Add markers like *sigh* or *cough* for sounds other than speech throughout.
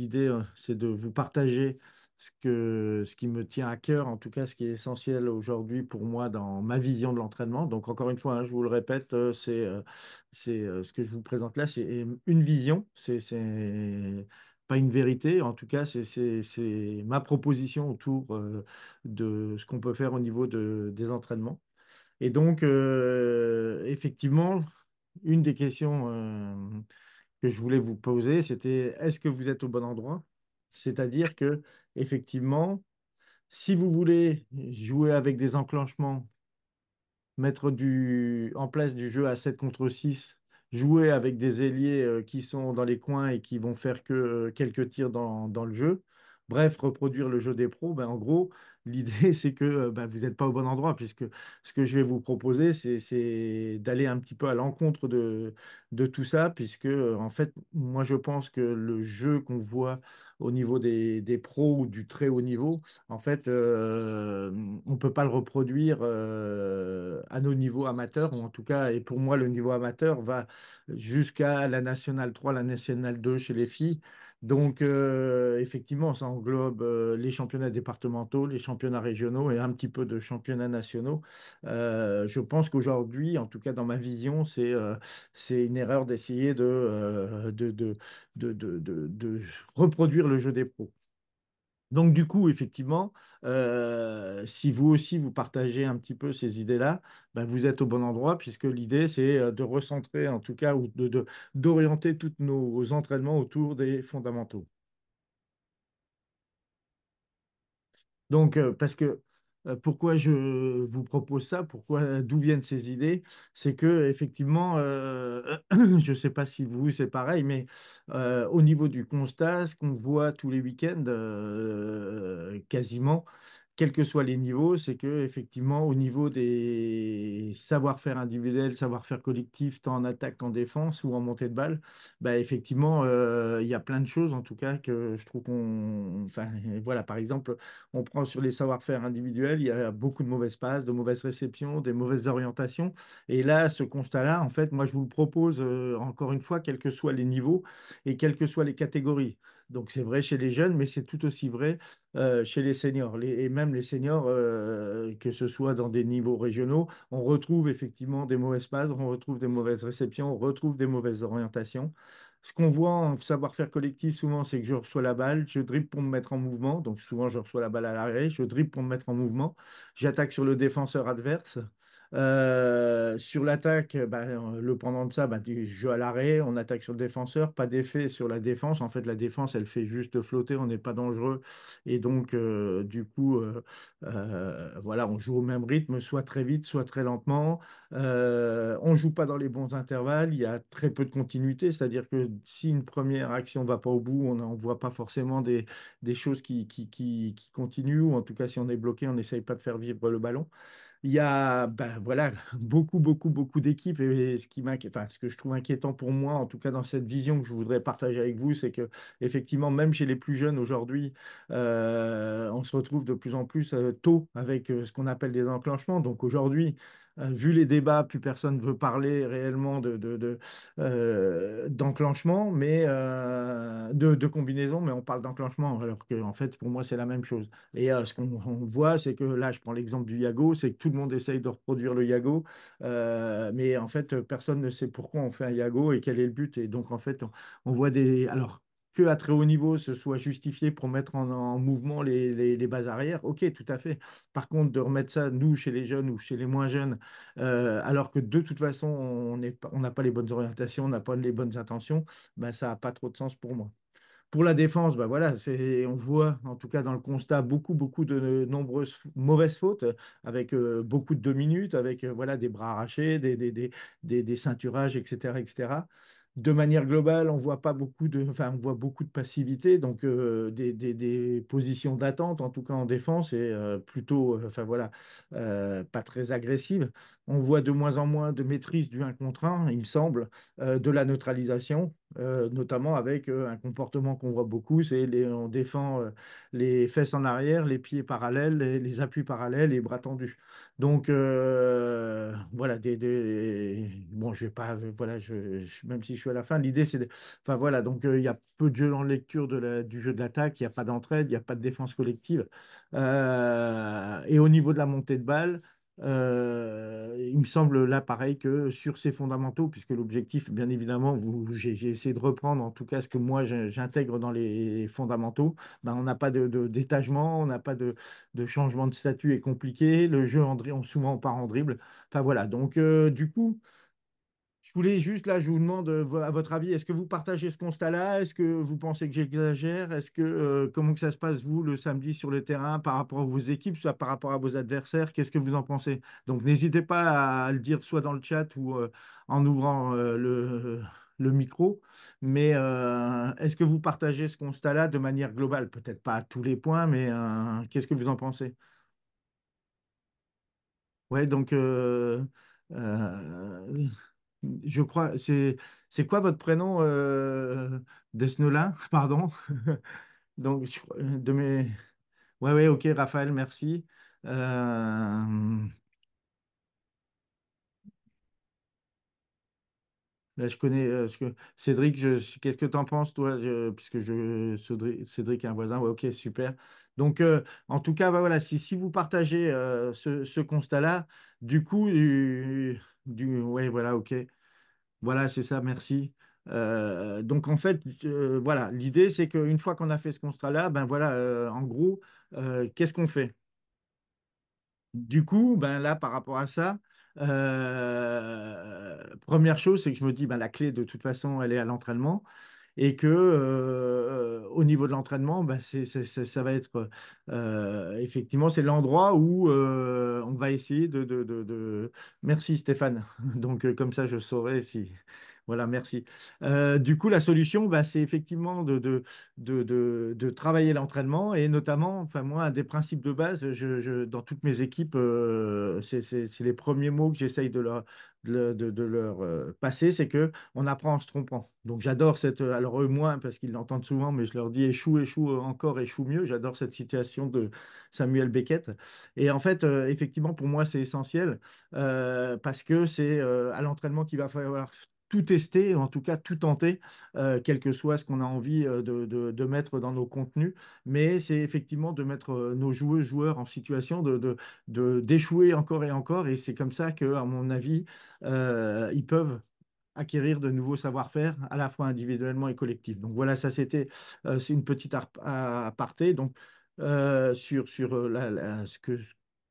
l'idée, euh, c'est de vous partager ce, que, ce qui me tient à cœur, en tout cas ce qui est essentiel aujourd'hui pour moi dans ma vision de l'entraînement. Donc encore une fois, hein, je vous le répète, euh, c'est, euh, c'est ce que je vous présente là, c'est une vision, c'est, c'est pas une vérité, en tout cas c'est, c'est, c'est ma proposition autour de ce qu'on peut faire au niveau de, des entraînements. Et donc, effectivement, une des questions que je voulais vous poser, c'était est-ce que vous êtes au bon endroit C'est-à-dire que, effectivement, si vous voulez jouer avec des enclenchements, mettre du, en place du jeu à 7 contre 6, jouer avec des ailiers euh, qui sont dans les coins et qui vont faire que euh, quelques tirs dans, dans le jeu, bref, reproduire le jeu des pros, ben en gros, L'idée, c'est que bah, vous n'êtes pas au bon endroit, puisque ce que je vais vous proposer, c'est d'aller un petit peu à l'encontre de, tout ça, puisque en fait, moi, je pense que le jeu qu'on voit au niveau des, pros ou du très haut niveau, en fait, on ne peut pas le reproduire à nos niveaux amateurs, ou en tout cas, et pour moi, le niveau amateur va jusqu'à la nationale 3, la nationale 2 chez les filles. Donc, euh, effectivement, ça englobe euh, les championnats départementaux, les championnats régionaux et un petit peu de championnats nationaux. Euh, je pense qu'aujourd'hui, en tout cas dans ma vision, c'est une erreur d'essayer de de, de, reproduire le jeu des pros. Donc du coup, effectivement, euh, si vous aussi vous partagez un petit peu ces idées-là, ben, vous êtes au bon endroit puisque l'idée c'est euh, de recentrer en tout cas ou de, d'orienter tous nos entraînements autour des fondamentaux. Donc euh, parce que euh, pourquoi je vous propose ça, pourquoi euh, d'où viennent ces idées, c'est que effectivement, euh, *clears throat* je ne sais pas si vous c'est pareil, mais au niveau du constat, ce qu'on voit tous les week-ends quasiment, quels que soient les niveaux, c'est que effectivement au niveau des savoir-faire individuels, savoir-faire collectif, tant en attaque qu'en défense ou en montée de balle, bah, effectivement euh, il y a plein de choses en tout cas que je trouve qu'on, enfin *laughs* voilà par exemple on prend sur les savoir-faire individuels, il y a beaucoup de mauvaises passes, de mauvaises réceptions, des mauvaises orientations et là ce constat-là en fait moi je vous le propose euh, encore une fois quels que soient les niveaux et quelles que soient les catégories. Donc c'est vrai chez les jeunes, mais c'est tout aussi vrai euh, chez les seniors. et même les seniors, euh, que ce soit dans des niveaux régionaux, on retrouve effectivement des mauvaises passes, on retrouve des mauvaises réceptions, on retrouve des mauvaises orientations. Ce qu'on voit en savoir-faire collectif souvent, c'est que je reçois la balle, je dribble pour me mettre en mouvement. Donc souvent, je reçois la balle à l'arrêt, je dribble pour me mettre en mouvement. J'attaque sur le défenseur adverse. Euh, sur l'attaque, euh, bah, le pendant de ça, bah, du jeu à l'arrêt, on attaque sur le défenseur, pas d'effet sur la défense. En fait, la défense, elle fait juste flotter, on n'est pas dangereux. Et donc, euh, du coup, voilà, on joue au même rythme, soit très vite, soit très lentement. on joue pas dans les bons intervalles, il y a très peu de continuité, c'est-à-dire que si une première action ne va pas au bout, on ne voit pas forcément des, choses qui, qui, continuent, ou en tout cas, si on est bloqué, on n'essaye pas de faire vivre le ballon. Il y a ben, voilà, *laughs* beaucoup, beaucoup, beaucoup d'équipes. Et ce, qui enfin, ce que je trouve inquiétant pour moi, en tout cas dans cette vision que je voudrais partager avec vous, c'est que effectivement, même chez les plus jeunes aujourd'hui, euh, on se retrouve de plus en plus euh, tôt avec euh, ce qu'on appelle des enclenchements. Donc aujourd'hui, euh, vu les débats, plus personne ne veut parler réellement d'enclenchement, de, de, euh, mais euh, de, combinaison, mais on parle d'enclenchement, alors que en fait, pour moi, c'est la même chose. Et ce qu'on voit, c'est que là, je prends l'exemple du Yago, c'est que tout le monde essaye de reproduire le Yago, mais en fait, personne ne sait pourquoi on fait un Yago et quel est le but. Et donc, en fait, on, on voit des. Alors, que à très haut niveau, ce soit justifié pour mettre en, mouvement les, les, bases arrières, ok, tout à fait. Par contre, de remettre ça, nous, chez les jeunes ou chez les moins jeunes, euh, alors que de toute façon, on n'a pas les bonnes orientations, on n'a pas les bonnes intentions, ben, ça n'a pas trop de sens pour moi. Pour la défense, bah, voilà, on voit en tout cas dans le constat beaucoup, beaucoup de nombreuses mauvaises fautes, avec euh, beaucoup de deux minutes, avec euh, voilà, des bras arrachés, des, des ceinturages, etc. etc de manière globale, on voit pas beaucoup de, on voit beaucoup de passivité, donc euh, des, positions d'attente, en tout cas en défense, et euh, plutôt, euh, enfin voilà, pas très agressive. On voit de moins en moins de maîtrise du 1 contre 1, il me semble, de la neutralisation. Euh, notamment avec euh, un comportement qu'on voit beaucoup, c'est on défend euh, les fesses en arrière, les pieds parallèles, les, appuis parallèles, les bras tendus. Donc voilà, des, bon, je vais pas, voilà, même si je suis à la fin, l'idée c'est, enfin voilà, donc il y a peu de jeu en lecture du jeu d'attaque il n'y a pas d'entraide, il n'y a pas de défense collective, et au niveau de la montée de balle. Euh, il me semble là pareil que sur ces fondamentaux, puisque l'objectif, bien évidemment, j'ai essayé de reprendre en tout cas ce que moi j'intègre dans les fondamentaux, ben, on n'a pas de, détachement, on n'a pas de, changement de statut est compliqué, le jeu en, on, souvent on part en dribble. Enfin voilà, donc euh, du coup, je voulais juste, là, je vous demande euh, à votre avis, est-ce que vous partagez ce constat-là Est-ce que vous pensez que j'exagère Est-ce que euh, comment que ça se passe vous le samedi sur le terrain par rapport à vos équipes, soit par rapport à vos adversaires Qu'est-ce que vous en pensez Donc n'hésitez pas à le dire soit dans le chat ou euh, en ouvrant le, le, micro. Mais est-ce que vous partagez ce constat-là de manière globale Peut-être pas à tous les points, mais qu'est-ce que vous en pensez Ouais, donc je crois, c'est c'est quoi votre prénom, euh, *laughs* pardon. Donc, oui, euh, de ouais, ouais, ok, Raphaël, merci. Euh, là, je connais euh, que Cédric. Qu'est-ce que tu en penses, toi? Puisque je... Cédric est un voisin. Ouais, ok, super. Donc, en tout cas, voilà, si, si vous partagez ce, constat-là, du coup, du ouais, voilà, ok. Voilà, c'est ça, merci. Euh, donc en fait, euh, voilà, l'idée c'est qu'une fois qu'on a fait ce constat-là, ben voilà, euh, en gros, qu'est-ce qu'on fait? Du coup, ben là, par rapport à ça, première chose, c'est que je me dis, ben, la clé de toute façon, elle est à l'entraînement et que au niveau de l'entraînement, ben c'est, ça va être effectivement c'est l'endroit où on va essayer de, de... Merci Stéphane. *laughs* Donc comme ça je saurai si voilà, merci. Euh, du coup, la solution, bah, c'est effectivement de, de, travailler l'entraînement et notamment, enfin moi, un des principes de base, je, dans toutes mes équipes, euh, c'est les premiers mots que j'essaye de leur, de, leur euh, c'est que on apprend en se trompant. Donc j'adore cette, alors eux moins parce qu'ils l'entendent souvent, mais je leur dis échoue, échoue encore, échoue mieux. J'adore cette situation de Samuel Beckett. Et en fait, effectivement, pour moi, c'est essentiel parce que c'est à l'entraînement qu'il va falloir tout tester, en tout cas tout tenter, euh, quel que soit ce qu'on a envie euh, de, mettre dans nos contenus. Mais c'est effectivement de mettre euh, nos joueurs, joueurs en situation de d'échouer encore et encore. Et c'est comme ça que, à mon avis, ils peuvent acquérir de nouveaux savoir-faire, à la fois individuellement et collectif. Donc voilà, ça c'était c'est une petite aparté. Donc sur, sur ce, que,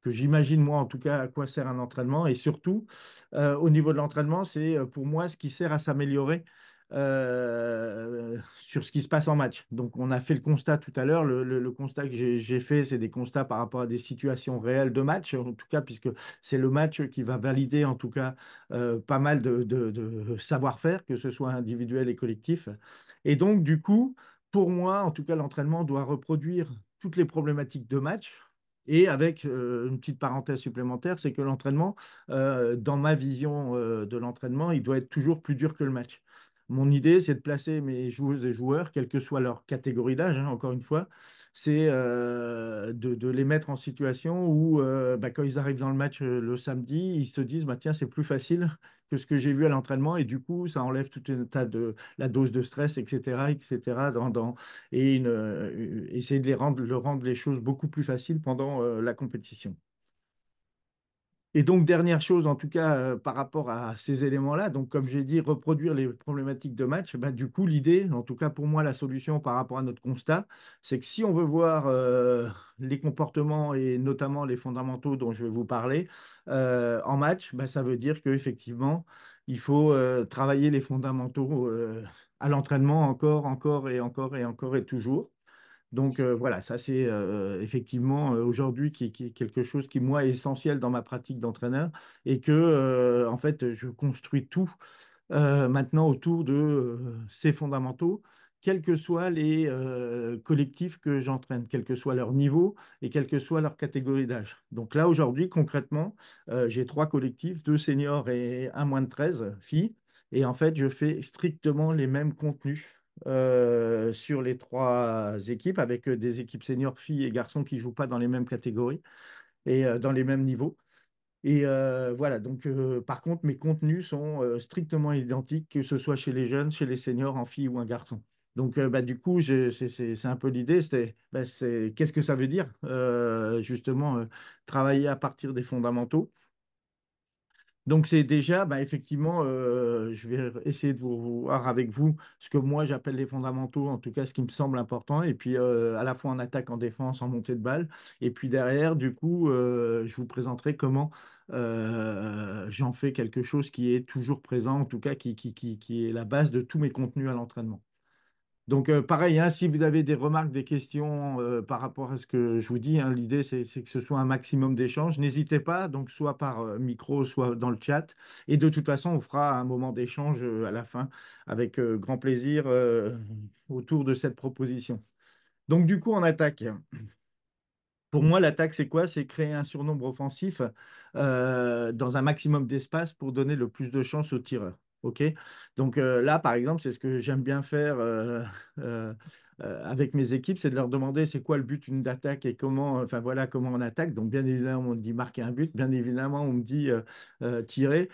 que j'imagine moi en tout cas à quoi sert un entraînement. Et surtout, euh, au niveau de l'entraînement, c'est euh, pour moi ce qui sert à s'améliorer euh, sur ce qui se passe en match. Donc on a fait le constat tout à l'heure. Le, constat que j'ai fait, c'est des constats par rapport à des situations réelles de match, en tout cas, puisque c'est le match qui va valider en tout cas pas mal de, de savoir-faire, que ce soit individuel et collectif. Et donc du coup... Pour moi, en tout cas, l'entraînement doit reproduire toutes les problématiques de match, et avec euh, une petite parenthèse supplémentaire, c'est que l'entraînement, euh, dans ma vision euh, de l'entraînement, il doit être toujours plus dur que le match. Mon idée, c'est de placer mes joueuses et joueurs, quelle que soit leur catégorie d'âge, hein, encore une fois, c'est euh, de, les mettre en situation où, euh, bah, quand ils arrivent dans le match euh, le samedi, ils se disent, bah, tiens, c'est plus facile que ce que j'ai vu à l'entraînement, et du coup, ça enlève tout un tas de la dose de stress, etc., etc., et essayer de les rendre, leur rendre les choses beaucoup plus faciles pendant la compétition. Et donc, dernière chose, en tout cas, euh, par rapport à ces éléments-là, donc comme j'ai dit, reproduire les problématiques de match, bah, du coup, l'idée, en tout cas pour moi, la solution par rapport à notre constat, c'est que si on veut voir euh, les comportements et notamment les fondamentaux dont je vais vous parler euh, en match, bah, ça veut dire qu'effectivement, il faut travailler les fondamentaux à l'entraînement encore, encore et encore et encore et toujours. Donc euh, voilà, ça c'est euh, effectivement euh, aujourd'hui quelque chose qui moi est essentiel dans ma pratique d'entraîneur et que en fait je construis tout maintenant autour de ces fondamentaux, quels que soient les collectifs que j'entraîne, quels que soit leur niveau et quelle que soit leur catégorie d'âge. Donc là aujourd'hui concrètement, j'ai trois collectifs, deux seniors et un moins de 13 filles et en fait je fais strictement les mêmes contenus euh, sur les trois équipes, avec euh, des équipes seniors, filles et garçons qui ne jouent pas dans les mêmes catégories et euh, dans les mêmes niveaux. Et voilà, donc par contre, mes contenus sont strictement identiques, que ce soit chez les jeunes, chez les seniors, en filles ou en garçons. Donc, bah, du coup, c'est un peu l'idée, bah, c'est qu'est-ce que ça veut dire, justement, travailler à partir des fondamentaux donc c'est déjà, bah, effectivement, euh, je vais essayer de vous, voir avec vous ce que moi j'appelle les fondamentaux, en tout cas ce qui me semble important, et puis euh, à la fois en attaque, en défense, en montée de balle, et puis derrière, du coup, euh, je vous présenterai comment j'en fais quelque chose qui est toujours présent, en tout cas qui est la base de tous mes contenus à l'entraînement. Donc, euh, pareil, hein, si vous avez des remarques, des questions euh, par rapport à ce que je vous dis, hein, l'idée, c'est que ce soit un maximum d'échanges. N'hésitez pas, donc soit par euh, micro, soit dans le chat. Et de toute façon, on fera un moment d'échange à la fin avec grand plaisir autour de cette proposition. Donc, du coup, on attaque. Pour moi, l'attaque, c'est quoi C'est créer un surnombre offensif dans un maximum d'espace pour donner le plus de chance aux tireurs. OK Donc euh, là, par exemple, c'est ce que j'aime bien faire euh, *laughs* euh, avec mes équipes, c'est de leur demander c'est quoi le but d'une attaque et comment, enfin voilà comment on attaque. Donc bien évidemment, on me dit marquer un but, bien évidemment, on me dit tirer.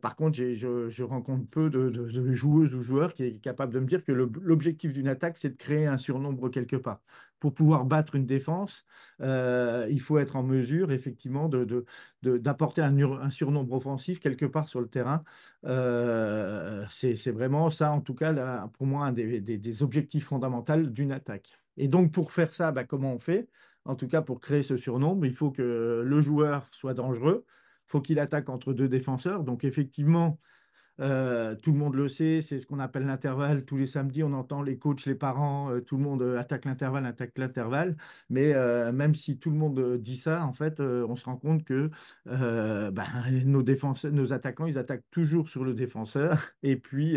par contre, je, rencontre peu de, joueuses ou joueurs qui sont capables de me dire que l'objectif d'une attaque, c'est de créer un surnombre quelque part pour pouvoir battre une défense, euh, il faut être en mesure effectivement d'apporter de, un, surnombre offensif quelque part sur le terrain. Euh, c'est vraiment ça, en tout cas, pour moi, un des, objectifs fondamentaux d'une attaque. Et donc, pour faire ça, bah, comment on fait En tout cas, pour créer ce surnombre, il faut que le joueur soit dangereux, faut qu'il attaque entre deux défenseurs. Donc, effectivement, euh, tout le monde le sait, c'est ce qu'on appelle l'intervalle. Tous les samedis, on entend les coachs, les parents, euh, tout le monde euh, attaque l'intervalle, attaque l'intervalle. Mais même si tout le monde dit ça, en fait, on se rend compte que ben, nos, attaquants, ils attaquent toujours sur le défenseur. *laughs* Et puis,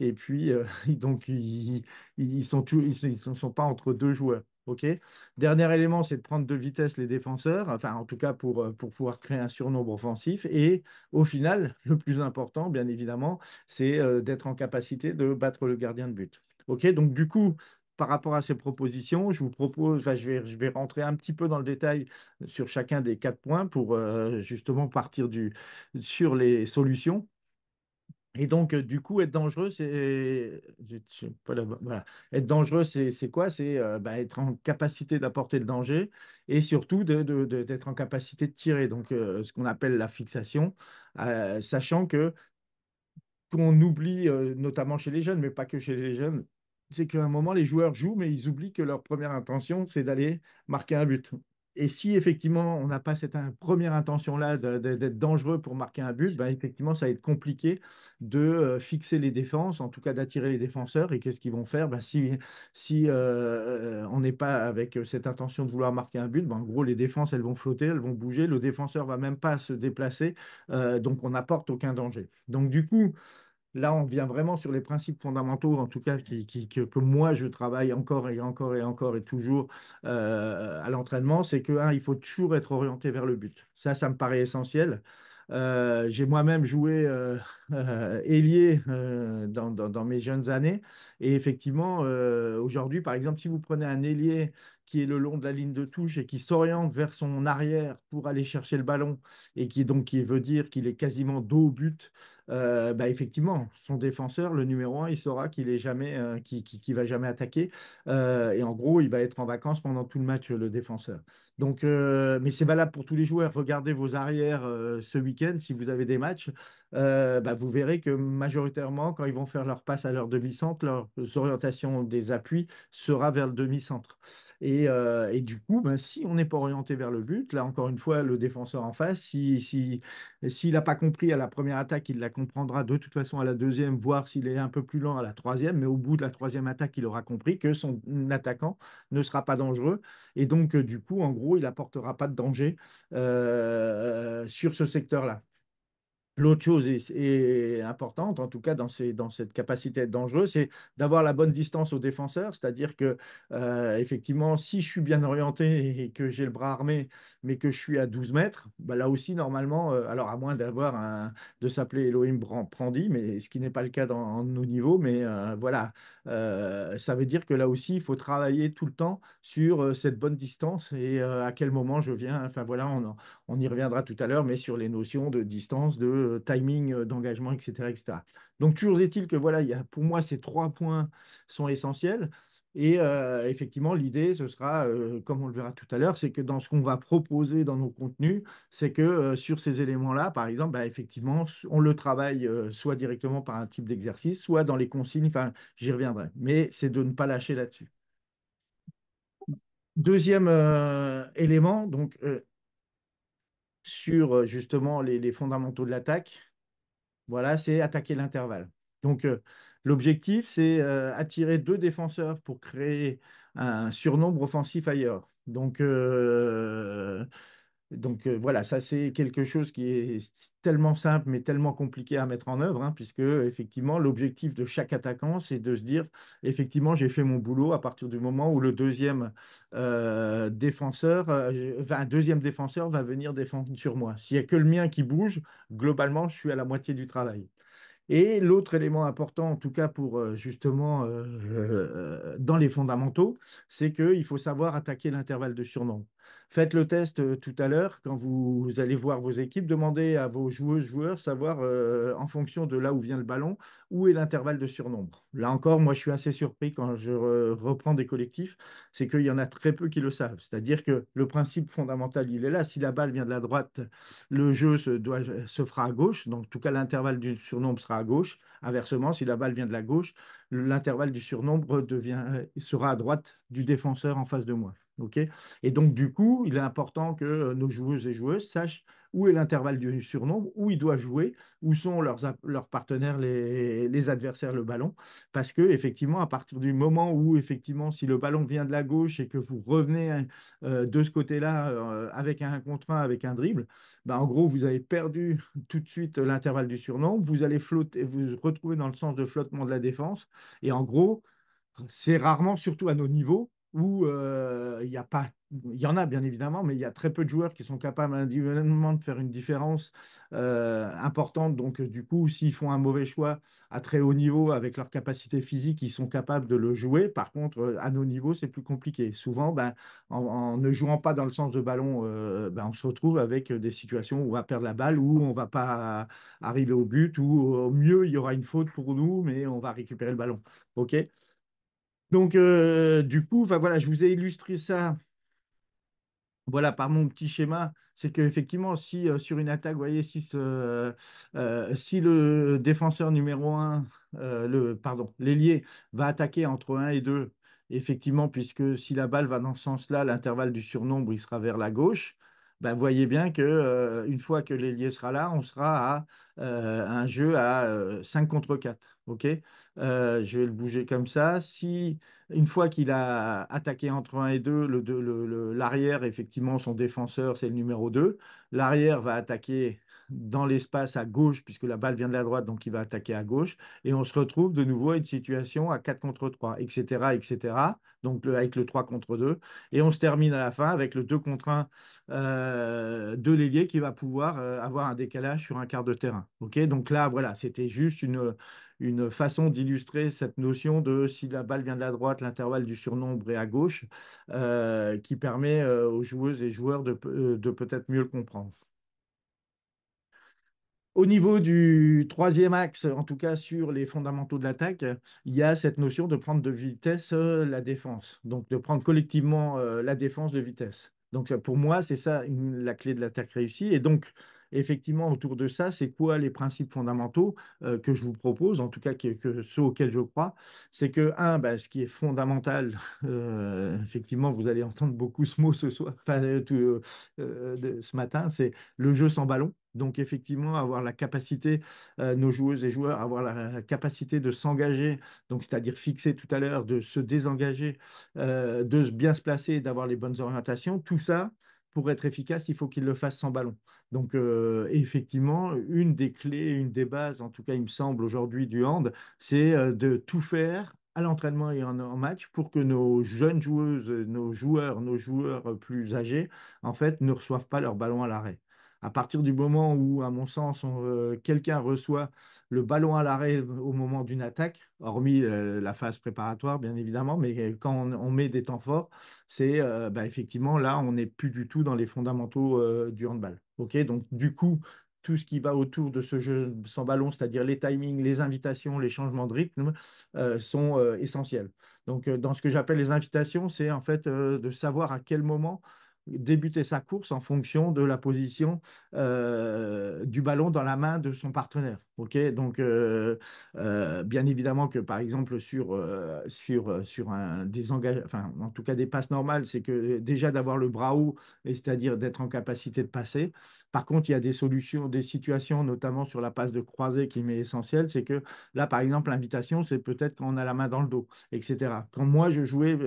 et puis *laughs* donc, ils ne ils sont, sont pas entre deux joueurs. Dernier élément, c'est de prendre de vitesse les défenseurs, enfin en tout cas euh, pour, pouvoir créer un surnombre offensif. Et au final, le plus important, bien évidemment, c'est euh, d'être en capacité de battre le gardien de but. donc du coup, par rapport à ces propositions, je vous propose, je, vais, rentrer un petit peu dans le détail sur chacun des quatre points pour euh, justement partir sur les solutions et donc, euh, du coup, être dangereux, c'est voilà. Être dangereux, c'est quoi C'est euh, bah, être en capacité d'apporter le danger et surtout d'être en capacité de tirer. Donc, euh, ce qu'on appelle la fixation, sachant que qu'on oublie, notamment chez les jeunes, mais pas que chez les jeunes, c'est qu'à un moment, les joueurs jouent, mais ils oublient que leur première intention, c'est d'aller marquer un but et si effectivement on n'a pas cette première intention-là d'être dangereux pour marquer un but, ben effectivement ça va être compliqué de euh, fixer les défenses, en tout cas d'attirer les défenseurs. Et qu'est-ce qu'ils vont faire ben, Si, si euh, euh, on n'est pas avec cette intention de vouloir marquer un but, ben, en gros les défenses elles vont flotter, elles vont bouger, le défenseur va même pas se déplacer, donc on n'apporte aucun danger. Donc du coup, Là, on vient vraiment sur les principes fondamentaux, en tout cas, qui, que, moi, je travaille encore et encore et encore et toujours euh, à l'entraînement. C'est que, il faut toujours être orienté vers le but. Ça, ça me paraît essentiel. Euh, j'ai moi-même joué euh, *laughs* ailier dans, dans, mes jeunes années. Et effectivement, aujourd'hui, par exemple, si vous prenez un ailier qui est le long de la ligne de touche et qui s'oriente vers son arrière pour aller chercher le ballon et qui donc qui veut dire qu'il est quasiment dos au but, euh, bah, effectivement, son défenseur, le numéro 1, il saura qu'il est jamais, euh, qui, va jamais attaquer. Euh, et en gros, il va être en vacances pendant tout le match, le défenseur. Donc, mais c'est valable pour tous les joueurs. Regardez vos arrières ce week-end si vous avez des matchs. Euh, bah, vous verrez que majoritairement, quand ils vont faire leur passe à leur demi-centre, leur orientation des appuis sera vers le demi-centre. Et, euh, du coup, bah, si on n'est pas orienté vers le but, là encore une fois, le défenseur en face, s'il si, n'a pas compris à la première attaque, il la comprendra de toute façon à la deuxième, voire s'il est un peu plus lent à la troisième, mais au bout de la troisième attaque, il aura compris que son attaquant ne sera pas dangereux. Et donc, euh, du coup, en gros, il apportera pas de danger sur ce secteur-là. L'autre chose est, importante, en tout cas dans, ces, dans cette capacité à être dangereux, c'est d'avoir la bonne distance au défenseur, c'est-à-dire que euh, effectivement, si je suis bien orienté et que j'ai le bras armé, mais que je suis à 12 mètres, bah, là aussi normalement, euh, alors à moins d'avoir un, de s'appeler Elohim Prandi, mais ce qui n'est pas le cas dans, nos niveaux, mais euh, voilà, ça veut dire que là aussi, il faut travailler tout le temps sur cette bonne distance et à quel moment je viens. Enfin voilà, on y reviendra tout à l'heure, mais sur les notions de distance de euh, timing, euh, d'engagement, etc., etc. Donc, toujours est-il que voilà, pour moi, ces trois points sont essentiels. Et euh, effectivement, l'idée, ce sera, comme on le verra tout à l'heure, c'est que dans ce qu'on va proposer dans nos contenus, c'est que sur ces éléments-là, par exemple, bah, effectivement, on le travaille soit directement par un type d'exercice, soit dans les consignes, enfin, j'y reviendrai. Mais c'est de ne pas lâcher là-dessus. Deuxième élément, donc sur euh, justement les, fondamentaux de l'attaque, voilà, c'est attaquer l'intervalle. Donc, euh, l'objectif, c'est euh, attirer deux défenseurs pour créer un surnombre offensif ailleurs. Donc, donc euh, voilà, ça c'est quelque chose qui est tellement simple mais tellement compliqué à mettre en œuvre, hein, puisque effectivement l'objectif de chaque attaquant c'est de se dire effectivement j'ai fait mon boulot à partir du moment où le deuxième euh, défenseur, euh, un deuxième défenseur va venir défendre sur moi. S'il n'y a que le mien qui bouge, globalement je suis à la moitié du travail. Et l'autre élément important, en tout cas pour justement dans les fondamentaux, c'est qu'il faut savoir attaquer l'intervalle de surnom. Faites le test euh, tout à l'heure quand vous allez voir vos équipes. Demandez à vos joueuses, joueurs, savoir euh, en fonction de là où vient le ballon, où est l'intervalle de surnombre. Là encore, moi, je suis assez surpris quand je reprends des collectifs, c'est qu'il y en a très peu qui le savent. C'est-à-dire que le principe fondamental, il est là. Si la balle vient de la droite, le jeu se, fera à gauche. Donc, en tout cas, l'intervalle du surnombre sera à gauche. Inversement, si la balle vient de la gauche, l'intervalle du surnombre sera à droite du défenseur en face de moi et donc, du coup, il est important que euh, nos joueuses et joueuses sachent où est l'intervalle du surnombre, où ils doivent jouer, où sont leurs, leurs partenaires, les, les, adversaires, le ballon. Parce que, effectivement, à partir du moment où, effectivement, si le ballon vient de la gauche et que vous revenez hein, euh, de ce côté-là euh, avec un contre main avec un dribble, ben, en gros, vous avez perdu tout de suite l'intervalle du surnombre, vous allez flotter, vous retrouver dans le sens de flottement de la défense. Et en gros, c'est rarement, surtout à nos niveaux, où euh, il y a pas, il y en a bien évidemment, mais il y a très peu de joueurs qui sont capables individuellement de faire une différence euh, importante. Donc du coup, s'ils font un mauvais choix à très haut niveau avec leur capacité physique, ils sont capables de le jouer. Par contre, euh, à nos niveaux, c'est plus compliqué. Souvent, ben, en, ne jouant pas dans le sens de ballon, ben, on se retrouve avec des situations où on va perdre la balle, où on va pas arriver au but, où au mieux il y aura une faute pour nous, mais on va récupérer le ballon. Ok. Donc, euh, du coup, voilà, je vous ai illustré ça voilà, par mon petit schéma, c'est qu'effectivement, si euh, sur une attaque, vous voyez, si, euh, le défenseur numéro 1, le, pardon, l'ailier, va attaquer entre 1 et 2, effectivement, puisque si la balle va dans ce sens-là, l'intervalle du surnombre, il sera vers la gauche. Vous bah, voyez bien que euh, une fois que l'ailier sera là, on sera à euh, un jeu à 5 euh, contre 4. ok je vais le bouger comme ça. Si une fois qu'il a attaqué entre 1 et 2, l'arrière, le, effectivement, son défenseur, c'est le numéro 2. L'arrière va attaquer dans l'espace à gauche, puisque la balle vient de la droite, donc il va attaquer à gauche. Et on se retrouve de nouveau à une situation à 4 contre 3, etc. etc. donc avec le 3 contre 2. Et on se termine à la fin avec le 2 contre 1 euh, de l'ailier qui va pouvoir euh, avoir un décalage sur un quart de terrain. donc là, voilà, c'était juste une, une façon d'illustrer cette notion de si la balle vient de la droite, l'intervalle du surnombre est à gauche, euh, qui permet aux joueuses et joueurs de, de peut-être mieux le comprendre. Au niveau du troisième axe, en tout cas sur les fondamentaux de l'attaque, il y a cette notion de prendre de vitesse euh, la défense, donc de prendre collectivement euh, la défense de vitesse. Donc euh, pour moi, c'est ça la clé de l'attaque réussie. Et donc effectivement, autour de ça, c'est quoi les principes fondamentaux euh, que je vous propose, en tout cas ceux auxquels je crois. C'est que, un, bah, ce qui est fondamental, *laughs* euh, effectivement, vous allez entendre beaucoup ce mot ce, *laughs* euh, ce matin, c'est le jeu sans ballon. Donc effectivement, avoir la capacité, nos joueuses et joueurs, avoir la capacité de s'engager, donc c'est-à-dire fixer tout à l'heure, de se désengager, de bien se placer, d'avoir les bonnes orientations, tout ça, pour être efficace, il faut qu'il le fasse sans ballon. Donc, euh, effectivement, une des clés, une des bases, en tout cas, il me semble aujourd'hui du hand, c'est euh, de tout faire à l'entraînement et en, match pour que nos jeunes joueuses, nos joueurs, nos joueurs plus âgés, en fait, ne reçoivent pas leur ballon à l'arrêt à partir du moment où, à mon sens, euh, quelqu'un reçoit le ballon à l'arrêt au moment d'une attaque, hormis euh, la phase préparatoire, bien évidemment, mais euh, quand on, met des temps forts, c'est bah, effectivement là, on n'est plus du tout dans les fondamentaux du handball. Ok, Donc, du coup, tout ce qui va autour de ce jeu sans ballon, c'est-à-dire les timings, les invitations, les changements de rythme, sont essentiels. Donc, dans ce que j'appelle les invitations, c'est en fait de savoir à quel moment débuter sa course en fonction de la position euh, du ballon dans la main de son partenaire. ok Donc, euh, euh, bien évidemment que par exemple sur, sur, sur un désengagement, enfin en tout cas des passes normales, c'est que déjà d'avoir le bras haut, c'est-à-dire d'être en capacité de passer. Par contre, il y a des solutions, des situations, notamment sur la passe de croisée qui m'est essentielle, c'est que là, par exemple, l'invitation, c'est peut-être quand on a la main dans le dos, etc. Quand moi je jouais,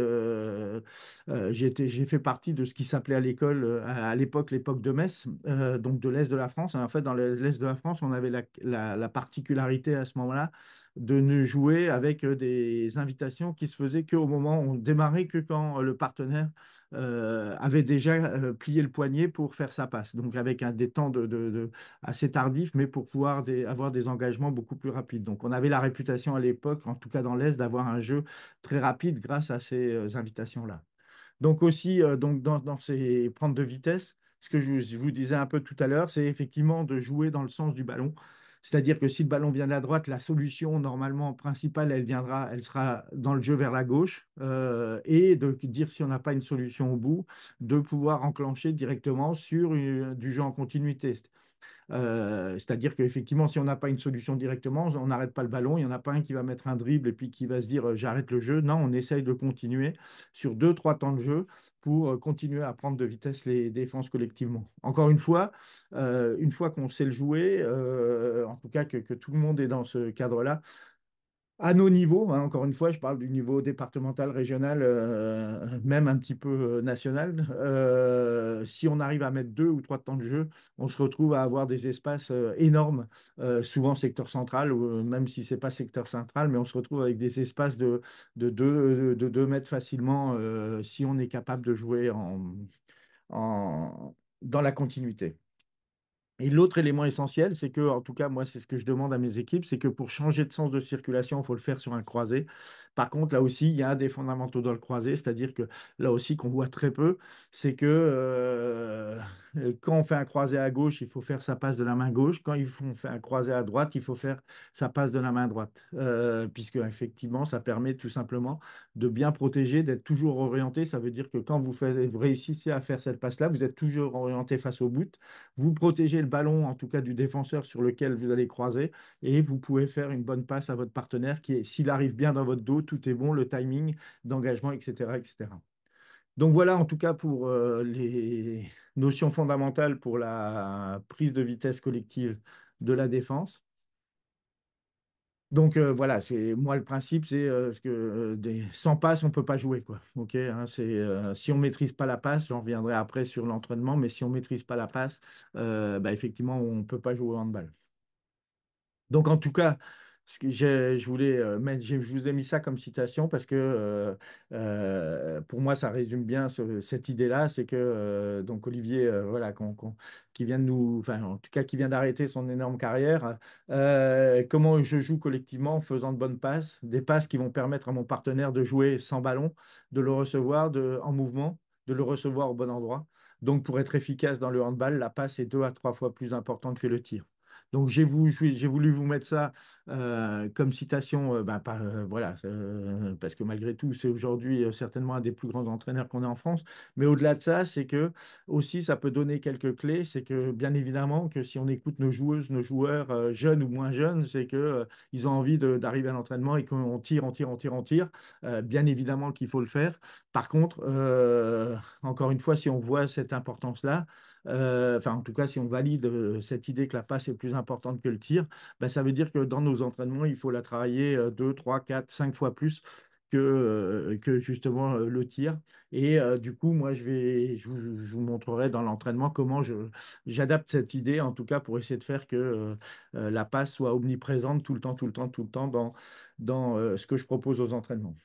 j'ai fait partie de ce qui s'appelait à l'école, euh, à l'époque, l'époque de Metz, euh, donc de l'Est de la France. En fait, dans l'Est de la France, on avait la, particularité à ce moment-là de ne jouer avec euh, des invitations qui se faisaient qu'au moment où on démarrait, que quand le partenaire avait déjà plié le poignet pour faire sa passe. Donc avec un, des temps de, assez tardifs, mais pour pouvoir des, avoir des engagements beaucoup plus rapides. Donc on avait la réputation à l'époque, en tout cas dans l'Est, d'avoir un jeu très rapide grâce à ces invitations-là. Donc aussi, euh, dans, ces prendre de vitesse, ce que je, vous disais un peu tout à l'heure, c'est effectivement de jouer dans le sens du ballon. C'est-à-dire que si le ballon vient de la droite, la solution normalement principale, elle viendra, elle sera dans le jeu vers la gauche. Euh, et de dire si on n'a pas une solution au bout, de pouvoir enclencher directement sur du jeu en continuité. Euh, c'est-à-dire qu'effectivement, si on n'a pas une solution directement, on n'arrête pas le ballon. Il n'y en a pas un qui va mettre un dribble et puis qui va se dire euh, j'arrête le jeu. Non, on essaye de continuer sur deux, trois temps de jeu pour euh, continuer à prendre de vitesse les défenses collectivement. Encore une fois, une fois qu'on sait le jouer, en tout cas que, tout le monde est dans ce cadre-là, à nos niveaux, hein, encore une fois, je parle du niveau départemental, régional, euh, même un petit peu euh, national, euh, si on arrive à mettre deux ou trois temps de jeu, on se retrouve à avoir des espaces énormes, souvent secteur central, ou même si ce n'est pas secteur central, mais on se retrouve avec des espaces de deux mètres facilement si on est capable de jouer dans la continuité. Et l'autre élément essentiel, c'est que, en tout cas, moi, c'est ce que je demande à mes équipes, c'est que pour changer de sens de circulation, il faut le faire sur un croisé. Par contre, là aussi, il y a des fondamentaux dans le croisé, c'est-à-dire que là aussi, qu'on voit très peu, c'est que euh, euh, quand on fait un croisé à gauche, il faut faire sa passe de la main gauche. Quand on fait un croisé à droite, il faut faire sa passe de la main droite, euh, puisque effectivement, ça permet tout simplement de bien protéger, d'être toujours orienté. Ça veut dire que quand vous, réussissez à faire cette passe-là, vous êtes toujours orienté face au but. Vous protégez le ballon, en tout cas du défenseur sur lequel vous allez croiser, et vous pouvez faire une bonne passe à votre partenaire qui, s'il arrive bien dans votre dos, tout est bon, le timing d'engagement, etc., etc. Donc voilà en tout cas pour euh, les notions fondamentales pour la prise de vitesse collective de la défense. Donc euh, voilà, c'est moi le principe, c'est euh, que des, sans passe, on ne peut pas jouer. Quoi. Okay hein, c'est si on ne maîtrise pas la passe, j'en reviendrai après sur l'entraînement, mais si on ne maîtrise pas la passe, bah, effectivement, on ne peut pas jouer au handball. Donc en tout cas, je, voulais euh, je, vous ai mis ça comme citation parce que euh, euh, pour moi, ça résume bien cette idée-là, c'est que donc Olivier, voilà, qui vient nous, en tout cas qui vient d'arrêter son énorme carrière, comment je joue collectivement en faisant de bonnes passes, des passes qui vont permettre à mon partenaire de jouer sans ballon, de le recevoir en mouvement, de le recevoir au bon endroit. Donc pour être efficace dans le handball, la passe est deux à trois fois plus importante que le tir. Donc, j'ai voulu vous mettre ça euh, comme citation, euh, bah, euh, parce que malgré tout, c'est aujourd'hui certainement un des plus grands entraîneurs qu'on ait en France. Mais au-delà de ça, c'est que aussi, ça peut donner quelques clés. C'est que, bien évidemment, que si on écoute nos joueuses, nos joueurs, jeunes ou moins jeunes, c'est qu'ils ont envie d'arriver à l'entraînement et qu'on tire, on tire, on tire, on tire. bien évidemment qu'il faut le faire. Par contre, encore une fois, si on voit cette importance-là, euh, enfin en tout cas si on valide euh, cette idée que la passe est plus importante que le tir, ben, ça veut dire que dans nos entraînements, il faut la travailler euh, deux, trois, quatre, cinq fois plus que, justement le tir. Et du coup, moi, je, vais, je, vous montrerai dans l'entraînement comment j'adapte cette idée, en tout cas pour essayer de faire que la passe soit omniprésente tout le temps, tout le temps, tout le temps dans ce que je propose aux entraînements.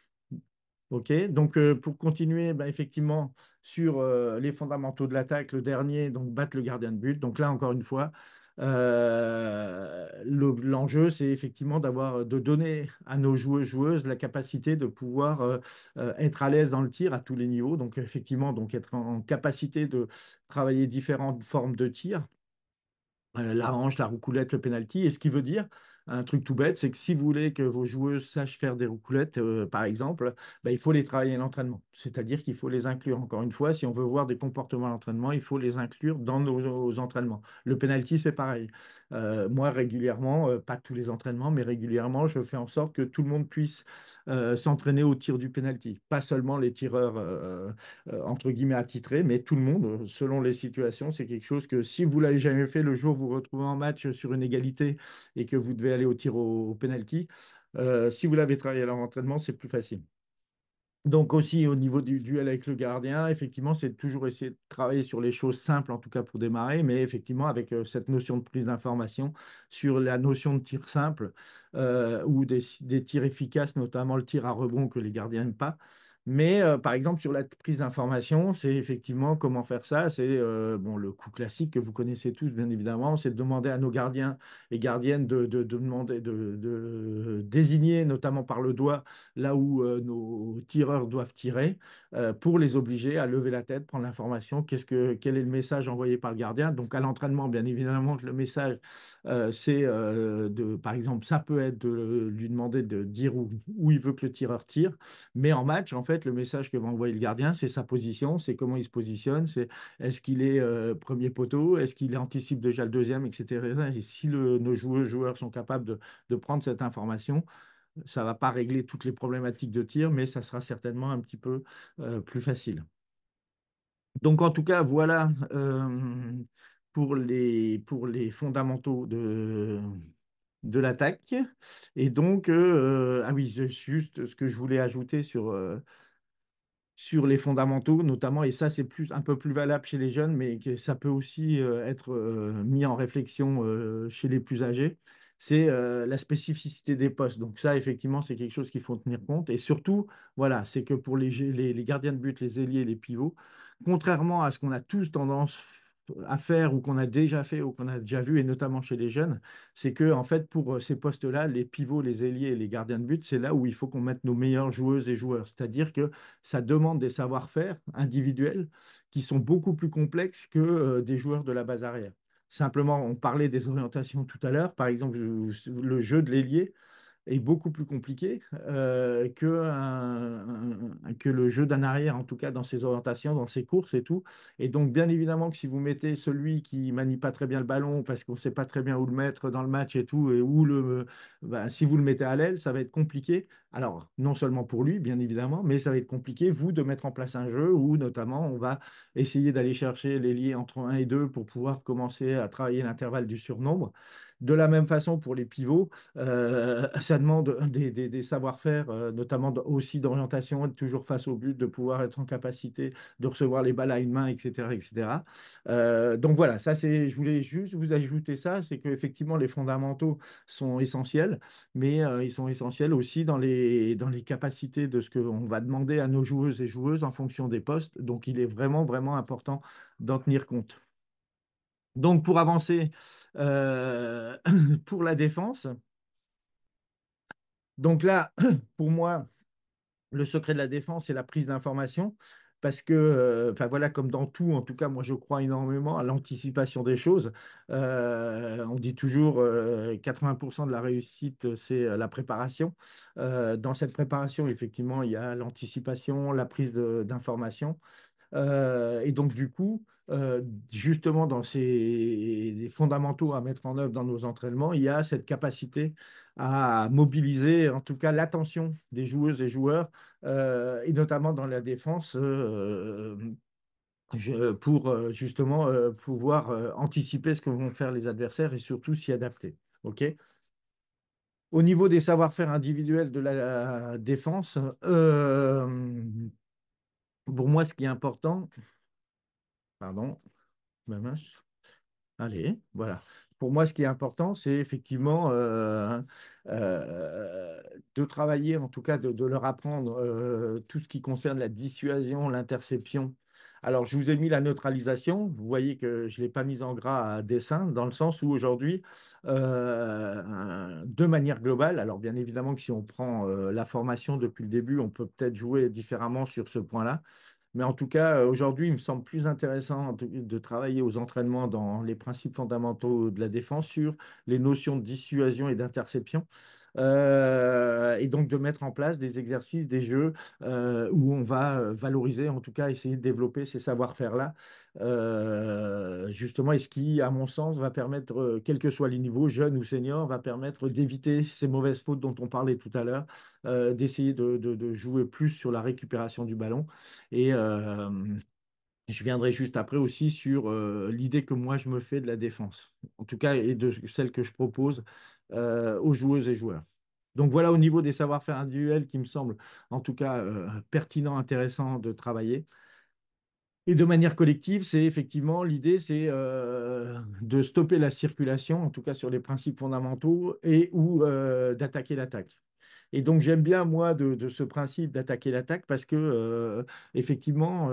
Ok, donc euh, pour continuer, ben, effectivement, sur euh, les fondamentaux de l'attaque, le dernier, donc battre le gardien de but. Donc là, encore une fois, euh, l'enjeu, c'est effectivement d'avoir, de donner à nos joueurs joueuses la capacité de pouvoir être à l'aise dans le tir à tous les niveaux. Donc effectivement, donc être en, capacité de travailler différentes formes de tir, la hanche, la roucoulette, le penalty, et ce qui veut dire un truc tout bête, c'est que si vous voulez que vos joueuses sachent faire des roucoulettes, euh, par exemple, bah, il faut les travailler à l'entraînement. C'est-à-dire qu'il faut les inclure. Encore une fois, si on veut voir des comportements à l'entraînement, il faut les inclure dans nos, entraînements. Le penalty, c'est pareil. Euh, moi, régulièrement, euh, pas tous les entraînements, mais régulièrement, je fais en sorte que tout le monde puisse s'entraîner au tir du penalty. Pas seulement les tireurs, entre guillemets, attitrés, mais tout le monde, selon les situations. C'est quelque chose que si vous l'avez jamais fait, le jour où vous retrouvez en match sur une égalité et que vous devez aller au tir au, penalty. Euh, si vous l'avez travaillé à l'entraînement c'est plus facile. Donc aussi au niveau du duel avec le gardien, effectivement, c'est toujours essayer de travailler sur les choses simples, en tout cas pour démarrer, mais effectivement avec euh, cette notion de prise d'information, sur la notion de tir simple euh, ou des, des, tirs efficaces, notamment le tir à rebond que les gardiens n'aiment pas. Mais euh, par exemple, sur la prise d'information, c'est effectivement comment faire ça. C'est euh, bon, le coup classique que vous connaissez tous, bien évidemment, c'est de demander à nos gardiens et gardiennes de, demander, de, euh, désigner, notamment par le doigt, là où nos tireurs doivent tirer, pour les obliger à lever la tête, prendre l'information. Qu'est-ce que, quel est le message envoyé par le gardien Donc, à l'entraînement, bien évidemment, le message, c'est de, par exemple, ça peut être de lui demander de dire où il veut que le tireur tire. Mais en match, en fait, le message que va envoyer le gardien, c'est sa position, c'est comment il se positionne, c'est est-ce qu'il est, euh, premier poteau, est-ce qu'il anticipe déjà le deuxième, etc. Et si nos joueurs, joueurs, sont capables de, prendre cette information, ça ne va pas régler toutes les problématiques de tir, mais ça sera certainement un petit peu euh, plus facile. Donc, en tout cas, voilà euh, pour, les, pour les fondamentaux de, de l'attaque. Et donc, ah oui, juste ce que je voulais ajouter sur, sur les fondamentaux, notamment, et ça, c'est plus, un peu plus valable chez les jeunes, mais que ça peut aussi euh, être euh, mis en réflexion euh, chez les plus âgés, c'est la spécificité des postes. Donc ça, effectivement, c'est quelque chose qu'il faut tenir compte. Et surtout, voilà, c'est que pour les, les gardiens de but, les ailiers, les pivots, contrairement à ce qu'on a tous tendance à faire ou qu'on a déjà fait ou qu'on a déjà vu, et notamment chez les jeunes, c'est que en fait, pour euh, ces postes-là, les pivots, les ailiers et les gardiens de but, c'est là où il faut qu'on mette nos meilleurs joueuses et joueurs. C'est-à-dire que ça demande des savoir-faire individuels qui sont beaucoup plus complexes que euh, des joueurs de la base arrière. Simplement, on parlait des orientations tout à l'heure, par exemple, le jeu de l'ailier est beaucoup plus compliqué euh, que, euh, que le jeu d'un arrière, en tout cas dans ses orientations, dans ses courses et tout. Et donc, bien évidemment, que si vous mettez celui qui manie pas très bien le ballon parce qu'on ne sait pas très bien où le mettre dans le match et tout, et où le, ben, si vous le mettez à l'aile, ça va être compliqué. Alors, non seulement pour lui, bien évidemment, mais ça va être compliqué, vous, de mettre en place un jeu où, notamment, on va essayer d'aller chercher les liens entre 1 et 2 pour pouvoir commencer à travailler l'intervalle du surnombre. De la même façon, pour les pivots, euh, ça demande des, savoir-faire, euh, notamment aussi d'orientation, être toujours face au but, de pouvoir être en capacité de recevoir les balles à une main, etc. Euh, donc voilà, ça c'est, je voulais juste vous ajouter ça, c'est qu'effectivement les fondamentaux sont essentiels, mais ils sont essentiels aussi dans les, dans les capacités de ce qu'on va demander à nos joueuses et joueuses en fonction des postes. Donc il est vraiment, vraiment important d'en tenir compte. Donc pour avancer euh, *clears throat* pour la défense, donc là, *clears throat* pour moi, le secret de la défense, c'est la prise d'information. Parce que, euh, voilà, comme dans tout, en tout cas, moi je crois énormément à l'anticipation des choses. Euh, on dit toujours 80% de la réussite, c'est la préparation. dans cette préparation, effectivement, il y a l'anticipation, la prise d'information. et donc, du coup, euh, justement dans ces fondamentaux à mettre en œuvre dans nos entraînements, il y a cette capacité à mobiliser en tout cas l'attention des joueuses et joueurs, euh, et notamment dans la défense, euh, pour justement pouvoir anticiper ce que vont faire les adversaires et surtout s'y adapter. ok Au niveau des savoir-faire individuels de la défense, pour moi, ce qui est important, Pardon, Allez, voilà. Pour moi, ce qui est important, c'est effectivement euh, euh, de travailler, en tout cas de, leur apprendre euh, tout ce qui concerne la dissuasion, l'interception. Alors, je vous ai mis la neutralisation. Vous voyez que je ne l'ai pas mise en gras à dessin, dans le sens où aujourd'hui, de manière globale, alors bien évidemment que si on prend la formation depuis le début, on peut peut-être jouer différemment sur ce point-là. Mais en tout cas, euh, aujourd'hui, il me semble plus intéressant de travailler aux entraînements dans les principes fondamentaux de la défense sur les notions de dissuasion et d'interception euh, et donc de mettre en place des exercices, des jeux euh, où on va euh, valoriser, en tout cas essayer de développer ces savoir-faire-là, justement, et ce qui, à mon sens, va permettre, quel que soit les niveaux, jeunes ou seniors, va permettre d'éviter ces mauvaises fautes dont on parlait tout à l'heure, d'essayer de, jouer plus sur la récupération du ballon. Et je viendrai juste après aussi sur l'idée que moi je me fais de la défense, en tout cas, et de celle que je propose euh, aux joueuses et joueurs. Donc voilà au niveau des savoir-faire individuels qui me semble en tout cas euh, pertinent, intéressant de travailler. Et de manière collective, c'est effectivement l'idée, c'est euh, de stopper la circulation, en tout cas sur les principes fondamentaux, et ou d'attaquer l'attaque. Et donc j'aime bien moi de, ce principe d'attaquer l'attaque parce que effectivement,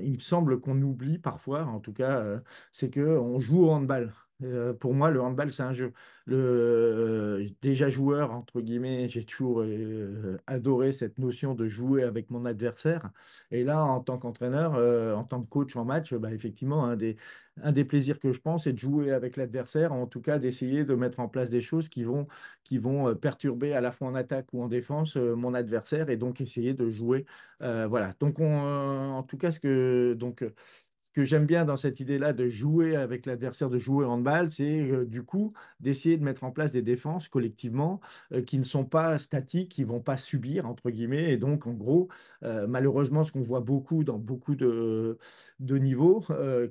il me semble qu'on oublie parfois, en tout cas, c'est que on joue au handball. Euh, pour moi, le handball, c'est un jeu. Le, euh, déjà joueur, entre guillemets, j'ai toujours euh, adoré cette notion de jouer avec mon adversaire. Et là, en tant qu'entraîneur, en tant que coach en match, bah, effectivement, un des, un des plaisirs que je pense, c'est de jouer avec l'adversaire, en tout cas d'essayer de mettre en place des choses qui vont, qui vont perturber à la fois en attaque ou en défense mon adversaire et donc essayer de jouer. voilà. Donc, en tout cas, ce que. Donc, que j'aime bien dans cette idée-là de jouer avec l'adversaire, de jouer en balle, c'est euh, du coup d'essayer de mettre en place des défenses collectivement euh, qui ne sont pas statiques, qui ne vont pas subir, entre guillemets. Et donc, en gros, euh, malheureusement, ce qu'on voit beaucoup dans beaucoup de, de niveaux,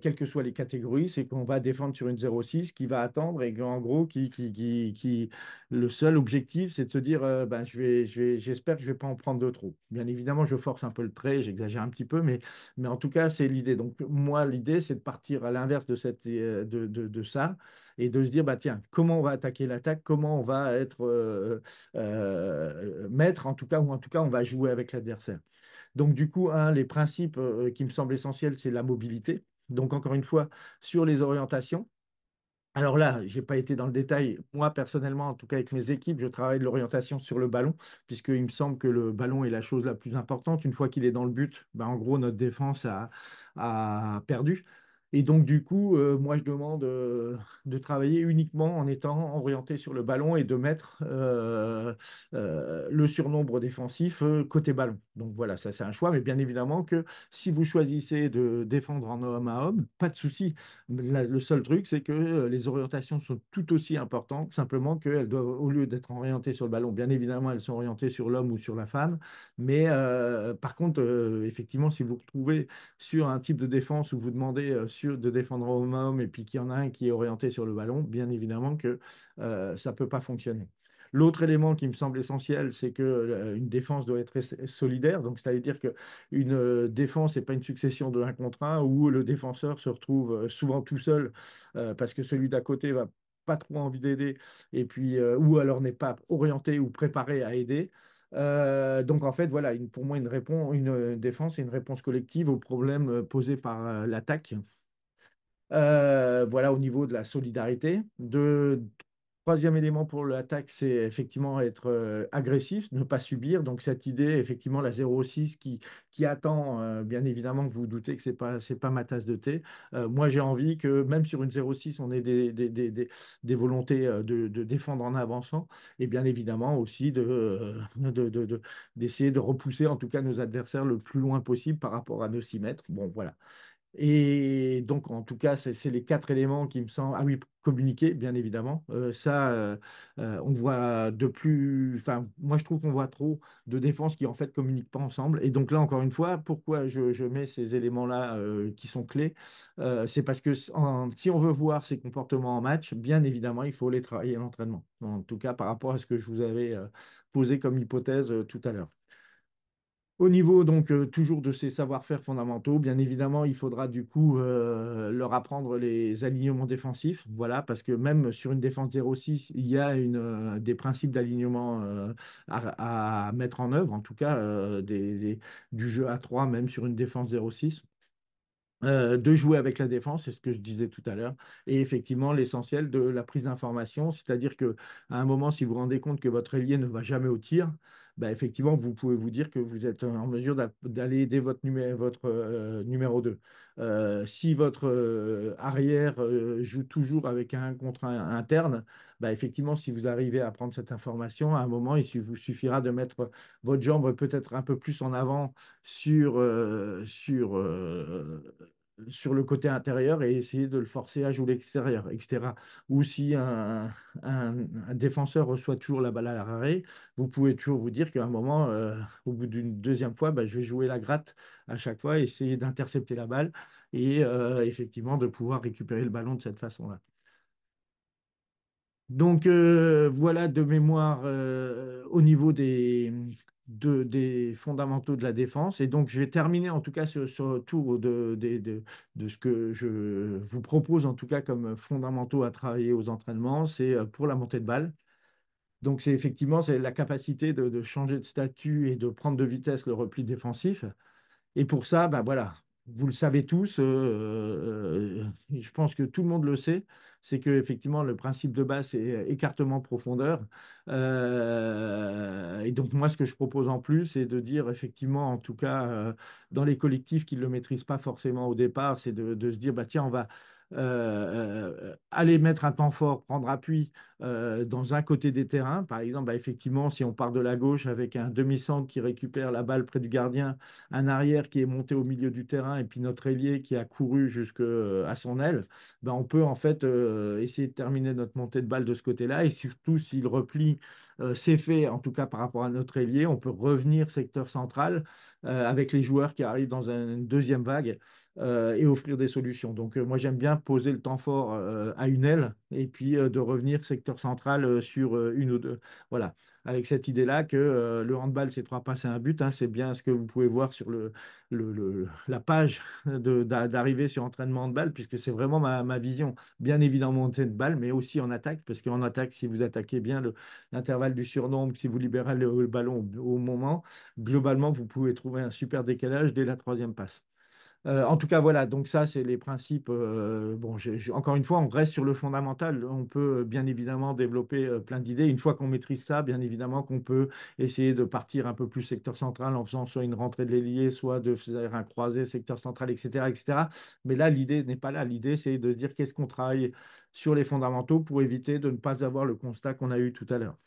quelles que soient les catégories, c'est qu'on va défendre sur une 0-6 qui va attendre et en gros, qui, qui, le seul objectif, c'est de se dire, euh, ben, je vais, j'espère que je vais pas en prendre de trop. Bien évidemment, je force un peu le trait, j'exagère un petit peu, mais, mais en tout cas, c'est l'idée. Donc, moi, l'idée, c'est de partir à l'inverse de, euh, de, ça et de se dire, bah, tiens, comment on va attaquer l'attaque, comment on va être euh, maître, en tout cas, ou en tout cas, on va jouer avec l'adversaire. Donc, du coup, les principes qui me semblent essentiels, c'est la mobilité. Donc, encore une fois, sur les orientations, alors là, je n'ai pas été dans le détail. Moi, personnellement, en tout cas avec mes équipes, je travaille de l'orientation sur le ballon, puisqu'il me semble que le ballon est la chose la plus importante. Une fois qu'il est dans le but, ben, en gros, notre défense a perdu. Et donc, du coup, euh, moi, je demande euh, de travailler uniquement en étant orienté sur le ballon et de mettre euh, le surnombre défensif côté ballon. Donc voilà, ça c'est un choix. Mais bien évidemment que si vous choisissez de défendre en homme à homme, pas de souci. le seul truc, c'est que les orientations sont tout aussi importantes, simplement qu'elles doivent, au lieu d'être orientées sur le ballon, bien évidemment, elles sont orientées sur l'homme ou sur la femme. Mais par contre, effectivement, si vous retrouvez sur un type de défense où vous demandez de défendre homme à homme et puis qu'il y en a un qui est orienté sur le ballon, bien évidemment que euh, ça ne peut pas fonctionner. L'autre élément qui me semble essentiel, c'est que euh, une défense doit être solidaire. Donc, c'est-à-dire qu'une euh, défense n'est pas une succession de un contre un où le défenseur se retrouve souvent tout seul parce que celui d'à côté va pas trop envie d'aider et puis ou alors n'est pas orienté ou préparé à aider. donc en fait, voilà, pour moi, une, défense et une réponse collective aux problèmes posés par l'attaque euh, voilà au niveau de la solidarité. De, troisième élément pour l'attaque, c'est effectivement être euh, agressif, ne pas subir. Donc cette idée, effectivement, la 06 qui, qui attend, euh, bien évidemment, que vous, vous doutez que ce n'est pas, c'est pas ma tasse de thé. moi, j'ai envie que même sur une 06, on ait des, des, volontés de, défendre en avançant et bien évidemment aussi de, d'essayer de repousser en tout cas nos adversaires le plus loin possible par rapport à nos 6 mètres. Bon, voilà. Et donc, en tout cas, c'est les quatre éléments qui me semblent. Ah oui, communiquer, bien évidemment. Euh, ça, euh, euh, on voit de plus. Enfin, moi, je trouve qu'on voit trop de défenses qui, en fait, communiquent pas ensemble. Et donc, là, encore une fois, pourquoi je, mets ces éléments-là qui sont clés C'est parce que si on veut voir ces comportements en match, bien évidemment, il faut les travailler à l'entraînement. En tout cas, par rapport à ce que je vous avais posé comme hypothèse tout à l'heure. Au niveau donc euh, toujours de ces savoir-faire fondamentaux, bien évidemment, il faudra du coup euh, leur apprendre les alignements défensifs. Voilà, parce que même sur une défense 0-6, il y a euh, des principes d'alignement à, mettre en œuvre, en tout cas du jeu à 3, même sur une défense 0-6. de jouer avec la défense, c'est ce que je disais tout à l'heure, et effectivement l'essentiel de la prise d'information, c'est-à-dire que à un moment, si vous vous rendez compte que votre ailier ne va jamais au tir, bah, effectivement, vous pouvez vous dire que vous êtes en mesure d'aller aider votre, votre euh, numéro 2. Euh, si votre euh, arrière joue toujours avec un contre interne, bah, effectivement, si vous arrivez à prendre cette information, à un moment, il vous suffira de mettre votre jambe peut-être un peu plus en avant sur, sur sur le côté intérieur et essayer de le forcer à jouer l'extérieur, etc. Ou si un, défenseur reçoit toujours la balle à l'arrêt, vous pouvez toujours vous dire qu'à un moment, euh, au bout d'une deuxième fois, bah, je vais jouer la gratte à chaque fois, essayer d'intercepter la balle et euh, effectivement de pouvoir récupérer le ballon de cette façon-là. Donc euh, voilà de mémoire au niveau des, de, des fondamentaux de la défense. Et donc, je vais terminer en tout cas sur, tour de, ce que je vous propose en tout cas comme fondamentaux à travailler aux entraînements. C'est euh, pour la montée de balle. Donc, c'est effectivement c'est la capacité de, changer de statut et de prendre de vitesse le repli défensif. Et pour ça, ben voilà, vous le savez tous, euh, euh, je pense que tout le monde le sait, c'est que effectivement le principe de base c'est euh, écartement profondeur. et donc moi ce que je propose en plus c'est de dire effectivement en tout cas dans les collectifs qui ne le maîtrisent pas forcément au départ, c'est de, de, se dire bah tiens on va euh, euh, euh, aller mettre un temps fort, prendre appui dans un côté des terrains. Par exemple, bah, effectivement, si on part de la gauche avec un demi-centre qui récupère la balle près du gardien, un arrière qui est monté au milieu du terrain et puis notre ailier qui a couru jusqu'à son aile, bah, on peut en fait essayer de terminer notre montée de balle de ce côté-là. Et surtout, s'il replie s'est fait, en tout cas par rapport à notre ailier, on peut revenir secteur central avec les joueurs qui arrivent dans une deuxième vague. Euh, et offrir des solutions. Donc euh, moi j'aime bien poser le temps fort euh, à une aile et puis de revenir secteur central sur une ou deux. Voilà, avec cette idée-là que le handball c'est trois passes et un but. Hein, c'est bien ce que vous pouvez voir sur le, la page d'arrivée sur entraînement handball puisque c'est vraiment ma, ma, vision. Bien évidemment montée de balle, mais aussi en attaque parce qu'en attaque si vous attaquez bien l'intervalle du surnombre, si vous libérez le, ballon au moment, globalement vous pouvez trouver un super décalage dès la troisième passe. Euh, en tout cas, voilà, donc ça, c'est les principes. Euh, bon, encore une fois, on reste sur le fondamental. On peut euh, bien évidemment développer plein d'idées. Une fois qu'on maîtrise ça, bien évidemment qu'on peut essayer de partir un peu plus secteur central en faisant soit une rentrée de l'ailier, soit de faire un croisé secteur central, etc. etc. Mais là, l'idée n'est pas là. L'idée, c'est de se dire qu'est-ce qu'on travaille sur les fondamentaux pour éviter de ne pas avoir le constat qu'on a eu tout à l'heure.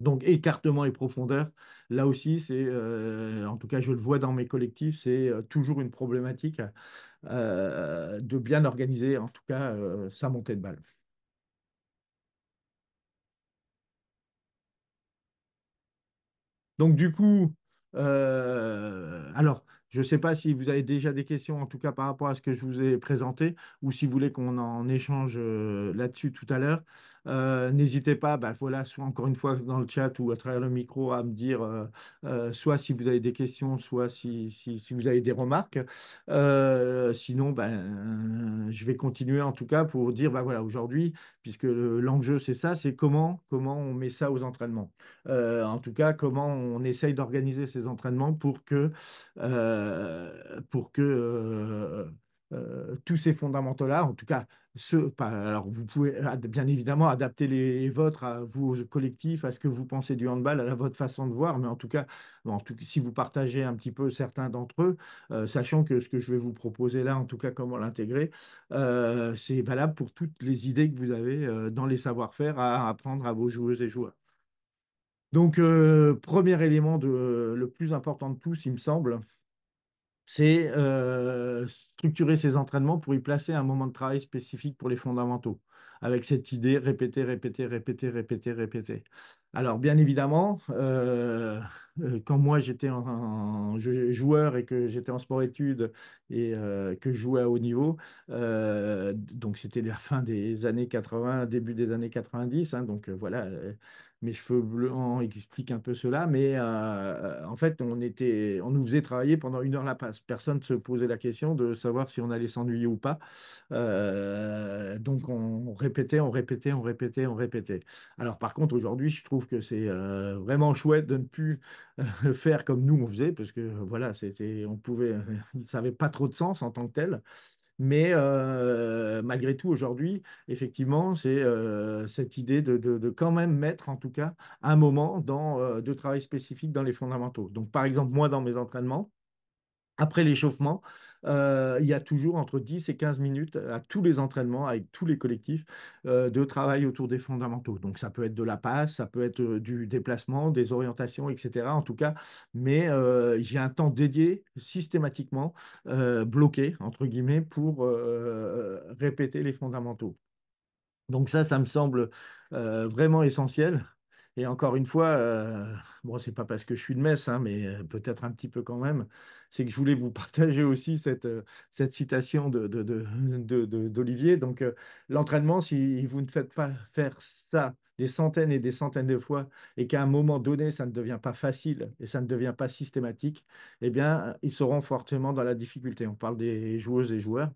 Donc écartement et profondeur, là aussi, c'est, euh, en tout cas, je le vois dans mes collectifs, c'est euh, toujours une problématique euh, de bien organiser, en tout cas, sa montée de balle. Donc du coup, alors, je ne sais pas si vous avez déjà des questions, en tout cas par rapport à ce que je vous ai présenté, ou si vous voulez qu'on en échange là-dessus tout à l'heure. Euh, n'hésitez pas, bah, voilà, soit encore une fois dans le chat ou à travers le micro à me dire euh, euh, soit si vous avez des questions, soit si, vous avez des remarques. sinon, ben, je vais continuer en tout cas pour dire, ben, voilà, aujourd'hui, puisque l'enjeu c'est ça, c'est comment, comment on met ça aux entraînements. en tout cas, comment on essaye d'organiser ces entraînements pour que, pour que euh, tous ces fondamentaux-là, en tout cas, pas, alors vous pouvez bien évidemment adapter les vôtres à vos collectifs, à ce que vous pensez du handball, à votre façon de voir, mais en tout cas, en tout, si vous partagez un petit peu certains d'entre eux, euh, sachant que ce que je vais vous proposer là, en tout cas, comment l'intégrer, euh, c'est valable pour toutes les idées que vous avez dans les savoir-faire à apprendre à vos joueuses et joueurs. Donc, premier élément de, le plus important de tous, il me semble, c'est euh, structurer ses entraînements pour y placer un moment de travail spécifique pour les fondamentaux, avec cette idée répéter, répéter, répéter, répéter, répéter. Alors, bien évidemment, euh, euh, quand moi j'étais en, joueur et que j'étais en sport-études et que je jouais à haut niveau, donc c'était la fin des années 80, début des années 90, hein, donc voilà, mes cheveux blancs explique un peu cela, mais euh, en fait, on, était, on nous faisait travailler pendant une heure la passe. Personne ne se posait la question de savoir si on allait s'ennuyer ou pas. Euh, donc, on répétait, on répétait, on répétait, on répétait. Alors, par contre, aujourd'hui, je trouve que c'est euh, vraiment chouette de ne plus *laughs* faire comme nous on faisait, parce que voilà, c'était, on pouvait, ça n'avait pas trop de sens en tant que tel. Mais euh, malgré tout, aujourd'hui, effectivement, c'est euh, cette idée de, quand même mettre, en tout cas, un moment dans, euh, de travail spécifique dans les fondamentaux. Donc, par exemple, moi, dans mes entraînements, après l'échauffement, euh, il y a toujours entre 10 et 15 minutes à tous les entraînements, avec tous les collectifs, euh, de travail autour des fondamentaux. Donc ça peut être de la passe, ça peut être euh, du déplacement, des orientations, etc. En tout cas, mais j'ai un temps dédié systématiquement, bloqué, entre guillemets, pour répéter les fondamentaux. Donc ça, ça me semble vraiment essentiel. Et encore une fois, euh, bon, c'est pas parce que je suis de messe hein, mais peut-être un petit peu quand même c'est que je voulais vous partager aussi cette, euh, cette citation d'Olivier. De, de, Donc, euh, l'entraînement, si vous ne faites pas faire ça des centaines et des centaines de fois et qu'à un moment donné, ça ne devient pas facile et ça ne devient pas systématique, eh bien, ils seront fortement dans la difficulté. On parle des joueuses et joueurs.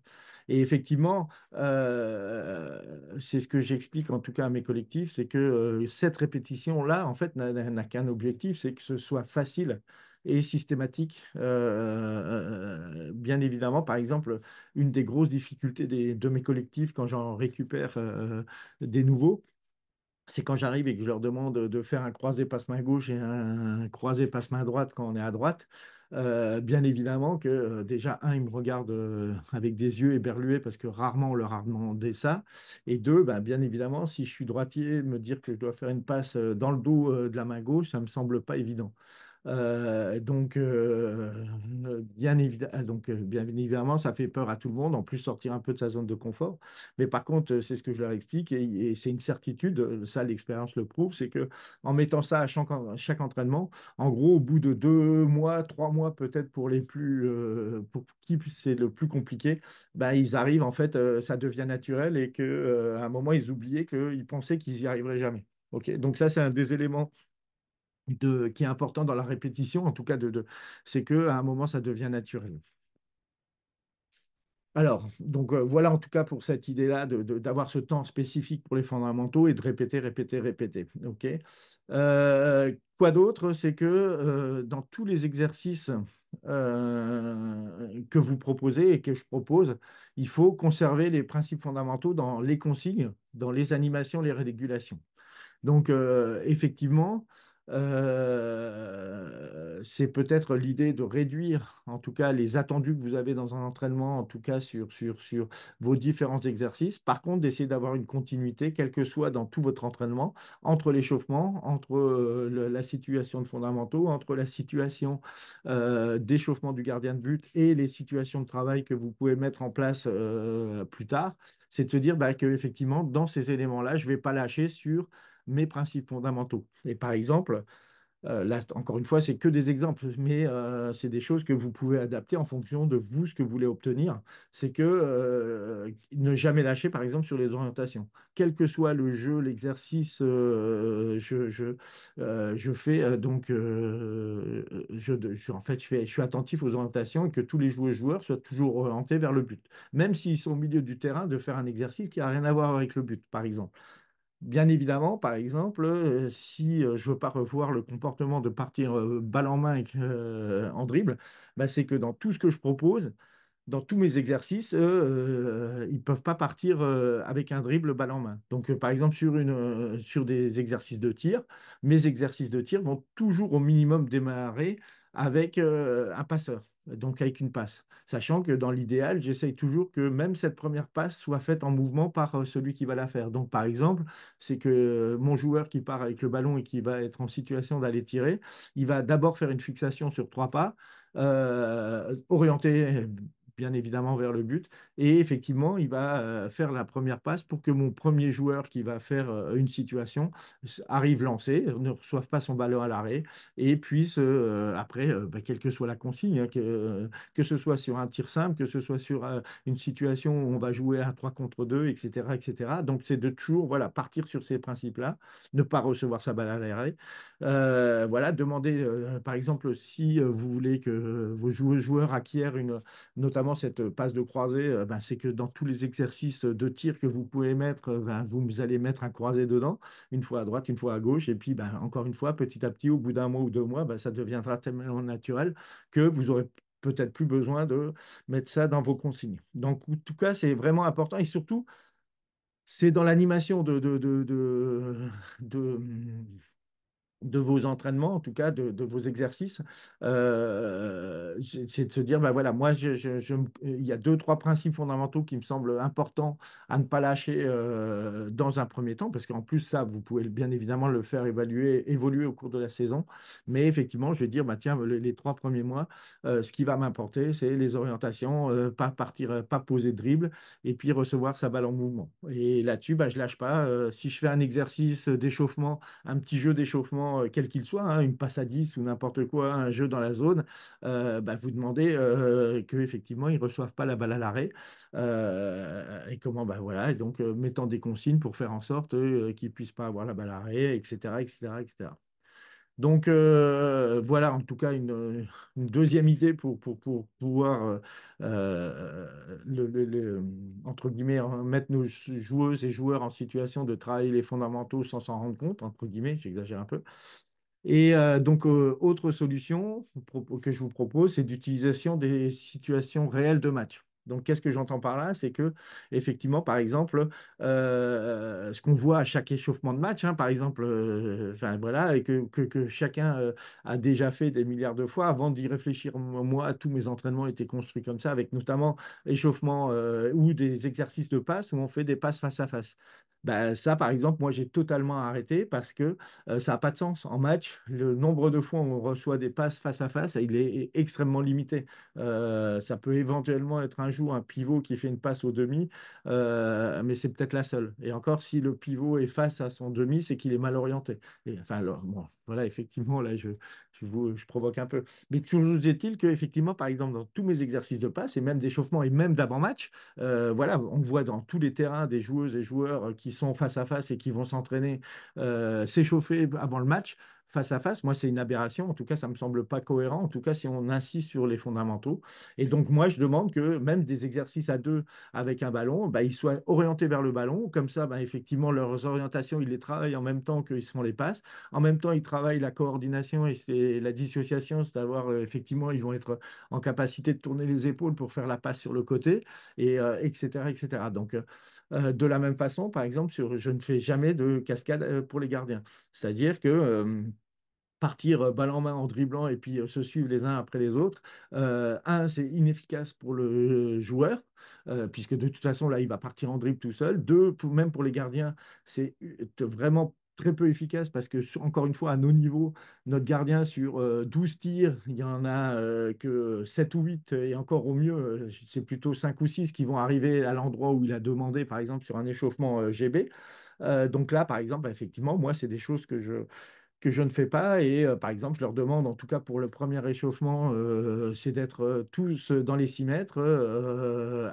Et effectivement, euh, c'est ce que j'explique en tout cas à mes collectifs, c'est que cette répétition-là, en fait, n'a qu'un objectif, c'est que ce soit facile et systématique. Euh, euh, euh, bien évidemment, par exemple, une des grosses difficultés de mes collectifs quand j'en récupère des nouveaux, c'est quand j'arrive et que je leur demande de faire un croisé passe-main gauche et un croisé passe-main droite quand on est à droite. bien évidemment que déjà, un, ils me regardent avec des yeux éberlués parce que rarement on leur a demandé ça. Et deux, bah, bien évidemment, si je suis droitier, me dire que je dois faire une passe dans le dos de la main gauche, ça ne me semble pas évident. Euh, donc, euh, bien ah, donc, euh, bien évidemment, ça fait peur à tout le monde, en plus sortir un peu de sa zone de confort. Mais par contre, c'est ce que je leur explique, et, c'est une certitude, ça l'expérience le prouve, c'est que en mettant ça à chaque, chaque, entraînement, en gros, au bout de deux mois, trois mois peut-être pour les plus, pour qui c'est le plus compliqué, bah, ils arrivent, en fait, ça devient naturel et qu'à un moment, ils oubliaient qu'ils pensaient qu'ils n'y arriveraient jamais. Ok, donc ça, c'est un des éléments qui est important dans la répétition, en tout cas, de, de c'est qu'à un moment, ça devient naturel. Alors, donc euh, voilà en tout cas pour cette idée-là d'avoir ce temps spécifique pour les fondamentaux et de répéter, répéter, répéter. Euh, quoi d'autre C'est que euh, dans tous les exercices que vous proposez et que je propose, il faut conserver les principes fondamentaux dans les consignes, dans les animations, les régulations. Donc, effectivement, euh, c'est peut-être l'idée de réduire, en tout cas, les attendus que vous avez dans un entraînement, en tout cas sur, sur, sur vos différents exercices. Par contre, d'essayer d'avoir une continuité, quel que soit dans tout votre entraînement, entre l'échauffement, entre euh, la situation de fondamentaux, entre la situation euh, d'échauffement du gardien de but et les situations de travail que vous pouvez mettre en place plus tard. C'est de se dire bah, que effectivement dans ces éléments-là, je ne vais pas lâcher sur mes principes fondamentaux. Et par exemple, euh, là, encore une fois, c'est que des exemples, mais euh, c'est des choses que vous pouvez adapter en fonction de vous, ce que vous voulez obtenir. C'est que euh, ne jamais lâcher, par exemple, sur les orientations. Quel que soit le jeu, l'exercice, je, je, je, fais donc, je, en fait, je, fais, je suis attentif aux orientations et que tous les joueurs, joueurs soient toujours orientés vers le but. Même s'ils sont au milieu du terrain, de faire un exercice qui n'a rien à voir avec le but, par exemple. Bien évidemment, par exemple, euh, si euh, je veux pas revoir le comportement de partir euh, balle en main en dribble, bah, c'est que dans tout ce que je propose, dans tous mes exercices, ils ne peuvent pas partir avec un dribble balle en main. Donc, par exemple, sur, sur des exercices de tir, mes exercices de tir vont toujours au minimum démarrer avec un passeur donc avec une passe. Sachant que dans l'idéal, j'essaye toujours que même cette première passe soit faite en mouvement par euh, celui qui va la faire. Donc par exemple, c'est que euh, mon joueur qui part avec le ballon et qui va être en situation d'aller tirer, il va d'abord faire une fixation sur trois pas, euh, bien évidemment vers le but. Et effectivement, il va euh, faire la première passe pour que mon premier joueur qui va faire euh, une situation arrive lancé, ne reçoive pas son ballon à l'arrêt et puisse, euh, après, bah, quelle que soit la consigne, hein, que, que, ce soit sur un tir simple, que ce soit sur une situation où on va jouer à 3 contre 2, etc. etc. Donc, c'est de toujours voilà, partir sur ces principes-là, ne pas recevoir sa balle à l'arrêt. voilà, demander, par exemple, si vous voulez que vos joueurs acquièrent une, notamment cette passe de croisée, euh, bah, c'est que dans tous les exercices de tir que vous pouvez mettre, euh, bah, vous allez mettre un croisé dedans, une fois à droite, une fois à gauche, et puis bah, encore une fois, petit à petit, au bout d'un mois ou deux mois, ça deviendra tellement naturel que vous aurez peut-être plus besoin de mettre ça dans vos consignes. Donc, en tout cas, c'est vraiment important, et surtout, c'est dans l'animation de de vos entraînements, en tout cas de, vos exercices, euh, c'est de se dire, ben voilà, moi, je, euh, il y a deux, trois principes fondamentaux qui me semblent importants à ne pas lâcher euh, dans un premier temps, parce qu'en plus, ça, vous pouvez bien évidemment le faire évaluer, évoluer au cours de la saison, mais effectivement, je vais dire, ben tiens, les, trois premiers mois, ce qui va m'importer, c'est les orientations, pas partir, pas poser de dribble, et puis recevoir sa balle en mouvement. Et là-dessus, ben, je lâche pas. si je fais un exercice d'échauffement, un petit jeu d'échauffement, euh, quel qu'il soit, hein, une passe à 10 ou n'importe quoi, un jeu dans la zone, euh, bah, vous demandez euh, qu'effectivement, ils ne reçoivent pas la balle à l'arrêt. et comment, bah, voilà, et donc mettant des consignes pour faire en sorte qu'ils ne puissent pas avoir la balle à l'arrêt, etc., etc., etc. Donc euh, voilà en tout cas une, deuxième idée pour, pouvoir euh, euh, entre guillemets mettre nos joueuses et joueurs en situation de travailler les fondamentaux sans s'en rendre compte, entre guillemets, j'exagère un peu. Et donc, autre solution que je vous propose, c'est d'utilisation des situations réelles de match. Donc, qu'est-ce que j'entends par là C'est que, effectivement, par exemple, euh, ce qu'on voit à chaque échauffement de match, hein, par exemple, euh, voilà, et que, chacun euh, a déjà fait des milliards de fois avant d'y réfléchir. Moi, tous mes entraînements étaient construits comme ça, avec notamment échauffement ou des exercices de passe où on fait des passes face à face. Bah, ça, par exemple, moi, j'ai totalement arrêté parce que ça n'a pas de sens. En match, le nombre de fois où on reçoit des passes face à face, il est extrêmement limité. ça peut éventuellement être un jour un pivot qui fait une passe au demi, mais c'est peut-être la seule. Et encore, si le pivot est face à son demi, c'est qu'il est mal orienté. Et, enfin, alors, bon, voilà, effectivement, là, je, provoque un peu. Mais toujours est-il que, par exemple, dans tous mes exercices de passe, et même d'échauffement, et même d'avant-match, euh, voilà, on voit dans tous les terrains des joueuses et joueurs euh, qui sont face à face et qui vont s'entraîner, euh, s'échauffer avant le match face à face, moi, c'est une aberration. En tout cas, ça ne me semble pas cohérent. En tout cas, si on insiste sur les fondamentaux. Et donc, moi, je demande que même des exercices à deux avec un ballon, bah, ils soient orientés vers le ballon. Comme ça, bah, effectivement, leurs orientations, ils les travaillent en même temps qu'ils se font les passes. En même temps, ils travaillent la coordination et la dissociation, c'est-à-dire, euh, effectivement, ils vont être en capacité de tourner les épaules pour faire la passe sur le côté, et, etc., euh, etc. Donc, euh, euh, de la même façon, par exemple, sur, je ne fais jamais de cascade euh, pour les gardiens. C'est-à-dire que euh, partir balle en main en dribblant et puis se suivre les uns après les autres. un, c'est inefficace pour le joueur, puisque de toute façon, là, il va partir en dribble tout seul. Deux, même pour les gardiens, c'est vraiment très peu efficace parce que, encore une fois, à nos niveaux, notre gardien sur 12 euh, tirs, il y en a euh, que 7 ou 8 et encore au mieux, euh, c'est plutôt 5 ou 6 qui vont arriver à l'endroit où il a demandé, par exemple, sur un échauffement GB. donc là, par exemple, effectivement, moi, c'est des choses que je, que je ne fais pas. Et par exemple, je leur demande, en tout cas pour le premier réchauffement, c'est d'être tous dans les 6 mètres,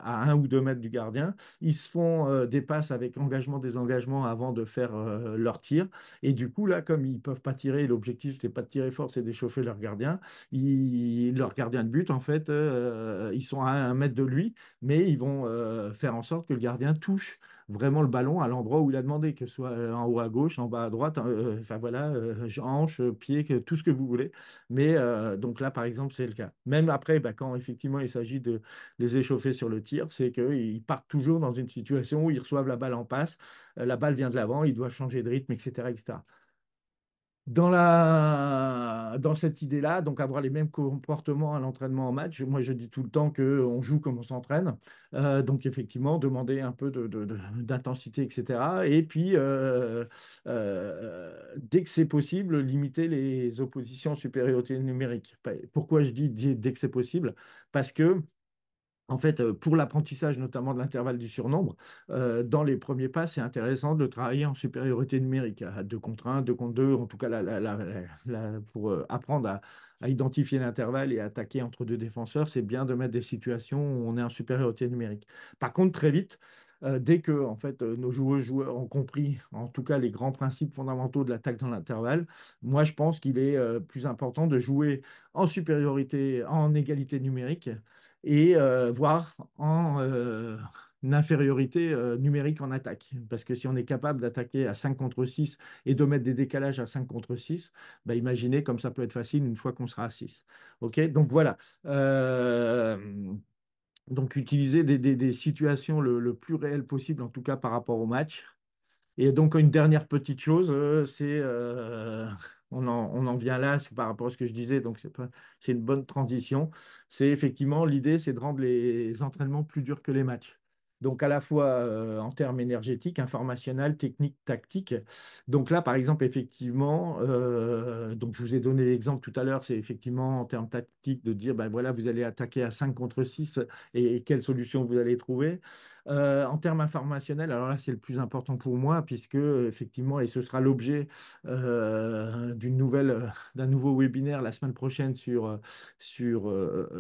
à 1 ou 2 mètres du gardien. Ils se font des passes avec engagement, désengagement avant de faire leur tir. Et du coup, là, comme ils ne peuvent pas tirer, l'objectif, n'est pas de tirer fort, c'est d'échauffer leur gardien. Ils, leur gardien de but, en fait, ils sont à 1 mètre de lui, mais ils vont faire en sorte que le gardien touche vraiment le ballon à l'endroit où il a demandé, que ce soit euh, en haut à gauche, en bas à droite, hein, euh, enfin voilà, euh, hanche, pied, que, tout ce que vous voulez. Mais donc là, par exemple, c'est le cas. Même après, bah, quand effectivement il s'agit de les échauffer sur le tir, c'est qu'ils partent toujours dans une situation où ils reçoivent la balle en passe, la balle vient de l'avant, ils doivent changer de rythme, etc. etc dans, la, dans cette idée-là, donc avoir les mêmes comportements à l'entraînement en match, moi je dis tout le temps qu'on joue comme on s'entraîne. Euh, donc effectivement, demander un peu d'intensité, de, etc. Et puis, euh, euh, dès que c'est possible, limiter les oppositions supériorité numérique. Pourquoi je dis dès que c'est possible Parce que en fait, euh, pour l'apprentissage notamment de l'intervalle du surnombre, euh, dans les premiers pas, c'est intéressant de travailler en supériorité numérique, à 2 contre 1, 2 contre 2, en tout cas pour euh, apprendre à, identifier l'intervalle et attaquer entre deux défenseurs, c'est bien de mettre des situations où on est en supériorité numérique. Par contre, très vite, dès que fait, nos joueurs, joueurs ont compris, en tout cas, les grands principes fondamentaux de l'attaque dans l'intervalle, moi, je pense qu'il est plus important de jouer en supériorité, en égalité numérique, et euh, voir en euh, infériorité euh, numérique en attaque. Parce que si on est capable d'attaquer à 5 contre 6 et de mettre des décalages à 5 contre 6, bah, imaginez comme ça peut être facile une fois qu'on sera à 6. Donc voilà. donc utiliser des, situations le, le, plus réelles possible, en tout cas par rapport au match. Et donc, une dernière petite chose, euh, c'est. Euh, on en, vient là par rapport à ce que je disais, donc c'est une bonne transition. C'est effectivement l'idée, c'est de rendre les entraînements plus durs que les matchs. Donc à la fois euh, en termes énergétiques, informationnels, techniques, tactiques. Donc là, par exemple, effectivement, donc je vous ai donné l'exemple tout à l'heure, c'est effectivement en termes tactiques de dire, ben voilà, vous allez attaquer à 5 contre 6 et quelle solution vous allez trouver. Euh, en termes informationnels, alors là, c'est le plus important pour moi, puisque effectivement, et ce sera l'objet euh, d'une nouvelle, euh, d'un nouveau webinaire la semaine prochaine sur, sur,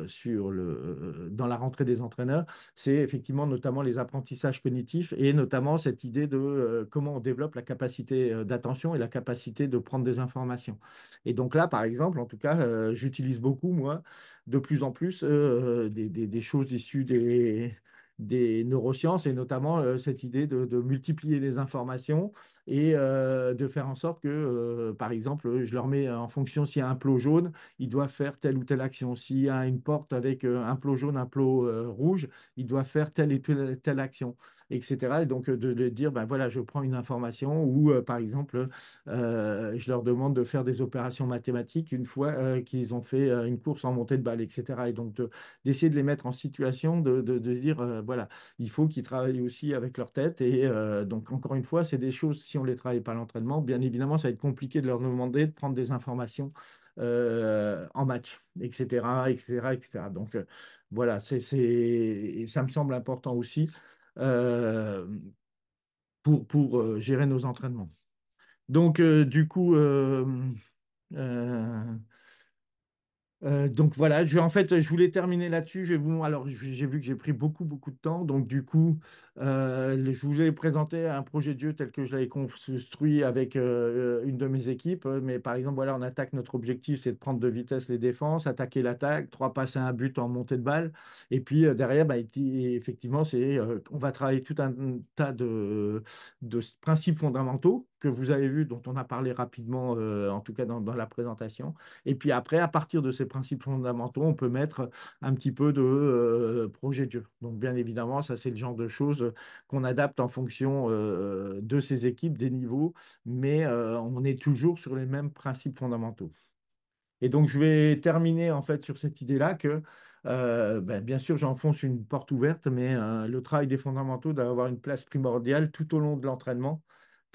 sur le, dans la rentrée des entraîneurs, c'est effectivement notamment les apprentissages cognitifs et notamment cette idée de comment on développe la capacité d'attention et la capacité de prendre des informations. Et donc là, par exemple, en tout cas, j'utilise beaucoup, moi, de plus en plus des, choses issues des, des neurosciences et notamment euh, cette idée de, multiplier les informations et euh, de faire en sorte que, euh, par exemple, je leur mets en fonction s'il y a un plot jaune, ils doivent faire telle ou telle action. S'il y a une porte avec un plot jaune, un plot rouge, ils doivent faire telle et telle action etc. Et donc euh, de, dire, ben voilà, je prends une information ou euh, par exemple, euh, je leur demande de faire des opérations mathématiques une fois qu'ils ont fait une course en montée de balle, etc. Et donc d'essayer de, les mettre en situation de, se dire, voilà, il faut qu'ils travaillent aussi avec leur tête. Et donc encore une fois, c'est des choses, si on les travaille pas l'entraînement, bien évidemment, ça va être compliqué de leur demander de prendre des informations. en match, etc., etc., etc. Donc voilà, c'est, ça me semble important aussi euh, pour, pour euh, gérer nos entraînements. Donc, euh, du coup, donc voilà, je, en fait, je voulais terminer là-dessus. alors, j'ai vu que j'ai pris beaucoup, beaucoup de temps. Donc, du coup, je je ai présenté un projet de jeu tel que je l'avais construit avec une de mes équipes. Mais par exemple, voilà, on attaque. Notre objectif, c'est de prendre de vitesse les défenses, attaquer l'attaque, trois passes à un but en montée de balle. Et puis derrière, bah, effectivement, c'est, on va travailler tout un tas de principes fondamentaux que vous avez vu, dont on a parlé rapidement, euh, en tout cas dans, la présentation. Et puis après, à partir de ces principes fondamentaux, on peut mettre un petit peu de euh, projet de jeu. Donc bien évidemment, ça c'est le genre de choses qu'on adapte en fonction euh, de ces équipes, des niveaux, mais on est toujours sur les mêmes principes fondamentaux. Et donc je vais terminer en fait sur cette idée-là que ben, bien sûr, j'enfonce une porte ouverte, mais le travail des fondamentaux doit avoir une place primordiale tout au long de l'entraînement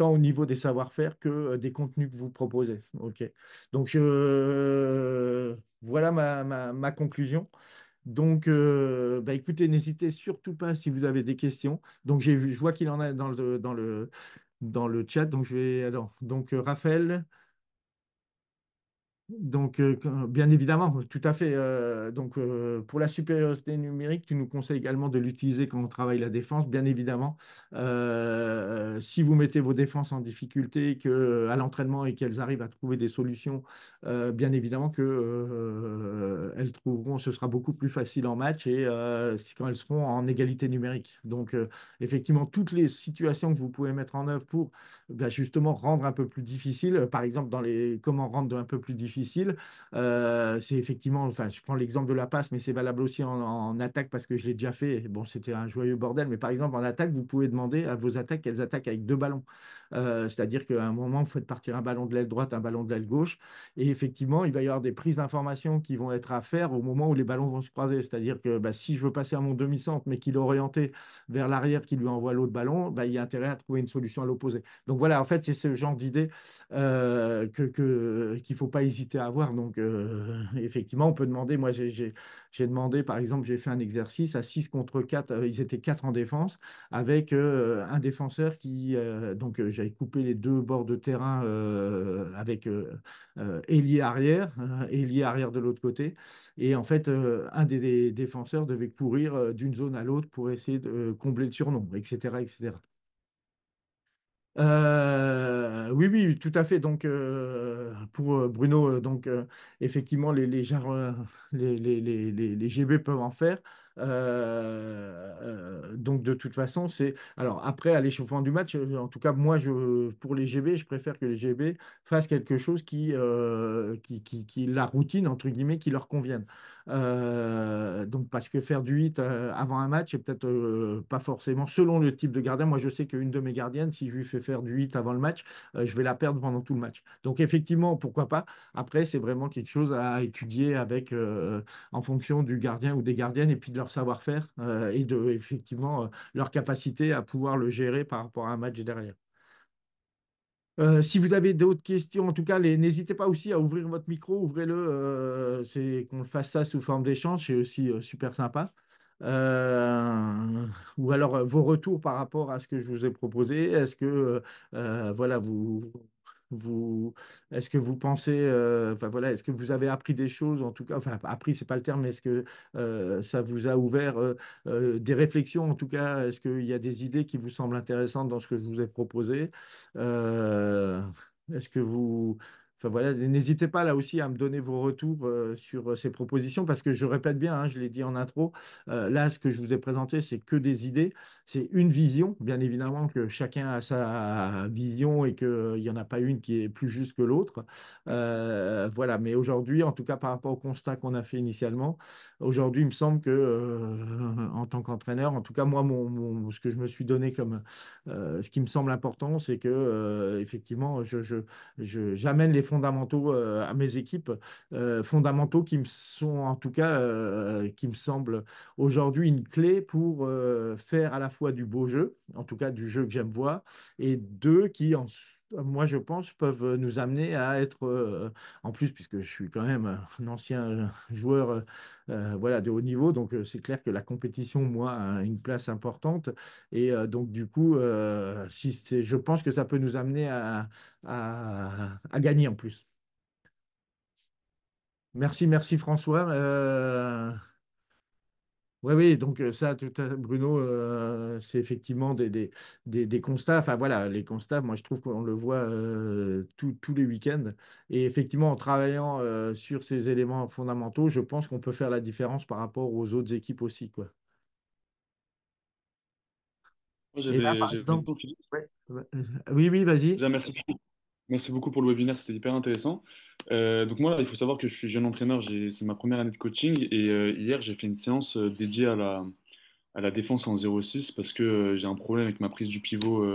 au niveau des savoir-faire que euh, des contenus que vous proposez. Ok. Donc voilà ma, conclusion. Donc, euh, bah, écoutez, n'hésitez surtout pas si vous avez des questions. Donc, j'ai je vois qu'il en a dans le, dans le, chat. Donc, je vais. Alors, donc, euh, Raphaël, donc, euh, euh, bien évidemment, tout à fait. Euh, donc, pour la supériorité numérique, tu nous conseilles également de l'utiliser quand on travaille la défense, bien évidemment. si vous mettez vos défenses en difficulté que, à l'entraînement et qu'elles arrivent à trouver des solutions, bien évidemment que elles trouveront, ce sera beaucoup plus facile en match et quand elles seront en égalité numérique. Donc, effectivement, toutes les situations que vous pouvez mettre en œuvre pour bah, justement rendre un peu plus difficile, par exemple, dans les comment rendre un peu plus difficile euh, c'est effectivement, enfin, je prends l'exemple de la passe, mais c'est valable aussi en, en, attaque parce que je l'ai déjà fait. Bon, c'était un joyeux bordel, mais par exemple, en attaque, vous pouvez demander à vos attaques qu'elles attaquent avec deux ballons. Euh, c'est-à-dire qu'à un moment, il faut partir un ballon de l'aile droite, un ballon de l'aile gauche. Et effectivement, il va y avoir des prises d'informations qui vont être à faire au moment où les ballons vont se croiser. C'est-à-dire que bah, si je veux passer à mon demi-centre, mais qu'il est orienté vers l'arrière, qui lui envoie l'autre ballon, bah, il y a intérêt à trouver une solution à l'opposé. Donc voilà, en fait, c'est ce genre d'idée euh, qu'il ne faut pas hésiter à avoir. Donc euh, effectivement, on peut demander, moi j'ai j'ai demandé, par exemple, j'ai fait un exercice à 6 contre 4, euh, ils étaient 4 en défense, avec euh, un défenseur qui, euh, donc j'avais coupé les deux bords de terrain avec ailier arrière, ailier arrière de l'autre côté, et en fait, un des, défenseurs devait courir d'une zone à l'autre pour essayer de combler le surnom, etc. etc oui, oui, tout à fait. Donc, pour Bruno, donc effectivement, les les, GB peuvent en faire. donc, de toute façon, c'est. Alors, après, à l'échauffement du match, en tout cas, moi, je, pour les GB, je préfère que les GB fassent quelque chose qui, qui, qui, qui, la routine, entre guillemets, qui leur convienne. Euh, donc parce que faire du hit euh, avant un match, est peut-être euh, pas forcément selon le type de gardien. Moi, je sais qu'une de mes gardiennes, si je lui fais faire du hit avant le match, je vais la perdre pendant tout le match. Donc effectivement, pourquoi pas. Après, c'est vraiment quelque chose à étudier avec, en fonction du gardien ou des gardiennes et puis de leur savoir-faire et de effectivement leur capacité à pouvoir le gérer par rapport à un match derrière. Euh, si vous avez d'autres questions, en tout cas, n'hésitez pas aussi à ouvrir votre micro, ouvrez-le, euh, c'est qu'on fasse ça sous forme d'échange, c'est aussi euh, super sympa. ou alors vos retours par rapport à ce que je vous ai proposé, est-ce que voilà vous vous, est-ce que vous pensez, euh, enfin voilà, est-ce que vous avez appris des choses, en tout cas, enfin appris, c'est pas le terme, mais est-ce que euh, ça vous a ouvert euh, des réflexions, en tout cas, est-ce qu'il y a des idées qui vous semblent intéressantes dans ce que je vous ai proposé Est-ce que vous, voilà, n'hésitez pas là aussi à me donner vos retours euh, sur euh, ces propositions parce que je répète bien, hein, je l'ai dit en intro, euh, là ce que je vous ai présenté c'est que des idées, c'est une vision, bien évidemment que chacun a sa vision et qu'il n'y y en a pas une qui est plus juste que l'autre. voilà, mais aujourd'hui, en tout cas par rapport au constat qu'on a fait initialement, aujourd'hui il me semble que en tant qu'entraîneur, en tout cas moi mon, ce que je me suis donné comme ce qui me semble important, c'est que effectivement je, j'amène je, les fondamentaux euh, à mes équipes, euh, fondamentaux qui me sont en tout cas, euh, qui me semblent aujourd'hui une clé pour faire à la fois du beau jeu, en tout cas du jeu que j'aime voir, et deux qui en moi, je pense, peuvent nous amener à être, en plus, puisque je suis quand même un ancien joueur euh, voilà, de haut niveau. Donc, euh, c'est clair que la compétition, moi, a une place importante. Et euh, donc, du coup, si c'est, je pense que ça peut nous amener à gagner en plus. Merci, merci François. Oui, oui, donc ça, tout Bruno, c'est effectivement des, des, constats. Enfin voilà, les constats, moi je trouve qu'on le voit tous les week-ends. Et effectivement, en travaillant sur ces éléments fondamentaux, je pense qu'on peut faire la différence par rapport aux autres équipes aussi. Quoi. Moi, Oui, oui, vas-y. Merci. Merci beaucoup pour le webinaire, c'était hyper intéressant. Euh, donc moi, il faut savoir que je suis jeune entraîneur, c'est ma première année de coaching et euh, hier j'ai fait une séance euh, dédiée à la, à la défense en 0-6 parce que j'ai un problème avec ma prise du pivot,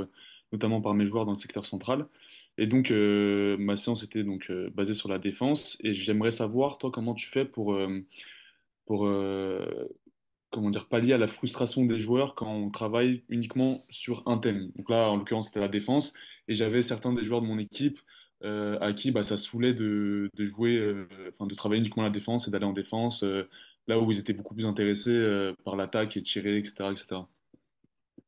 notamment par mes joueurs dans le secteur central. Et donc ma séance était donc basée sur la défense et j'aimerais savoir toi comment tu fais pour pour comment dire, pallier à la frustration des joueurs quand on travaille uniquement sur un thème. Donc là, en l'occurrence, c'était la défense. Et j'avais certains des joueurs de mon équipe euh, à qui bah, ça saoulait de, de jouer, euh, enfin de travailler uniquement la défense et d'aller en défense, euh, là où ils étaient beaucoup plus intéressés par l'attaque et tirer, etc. etc.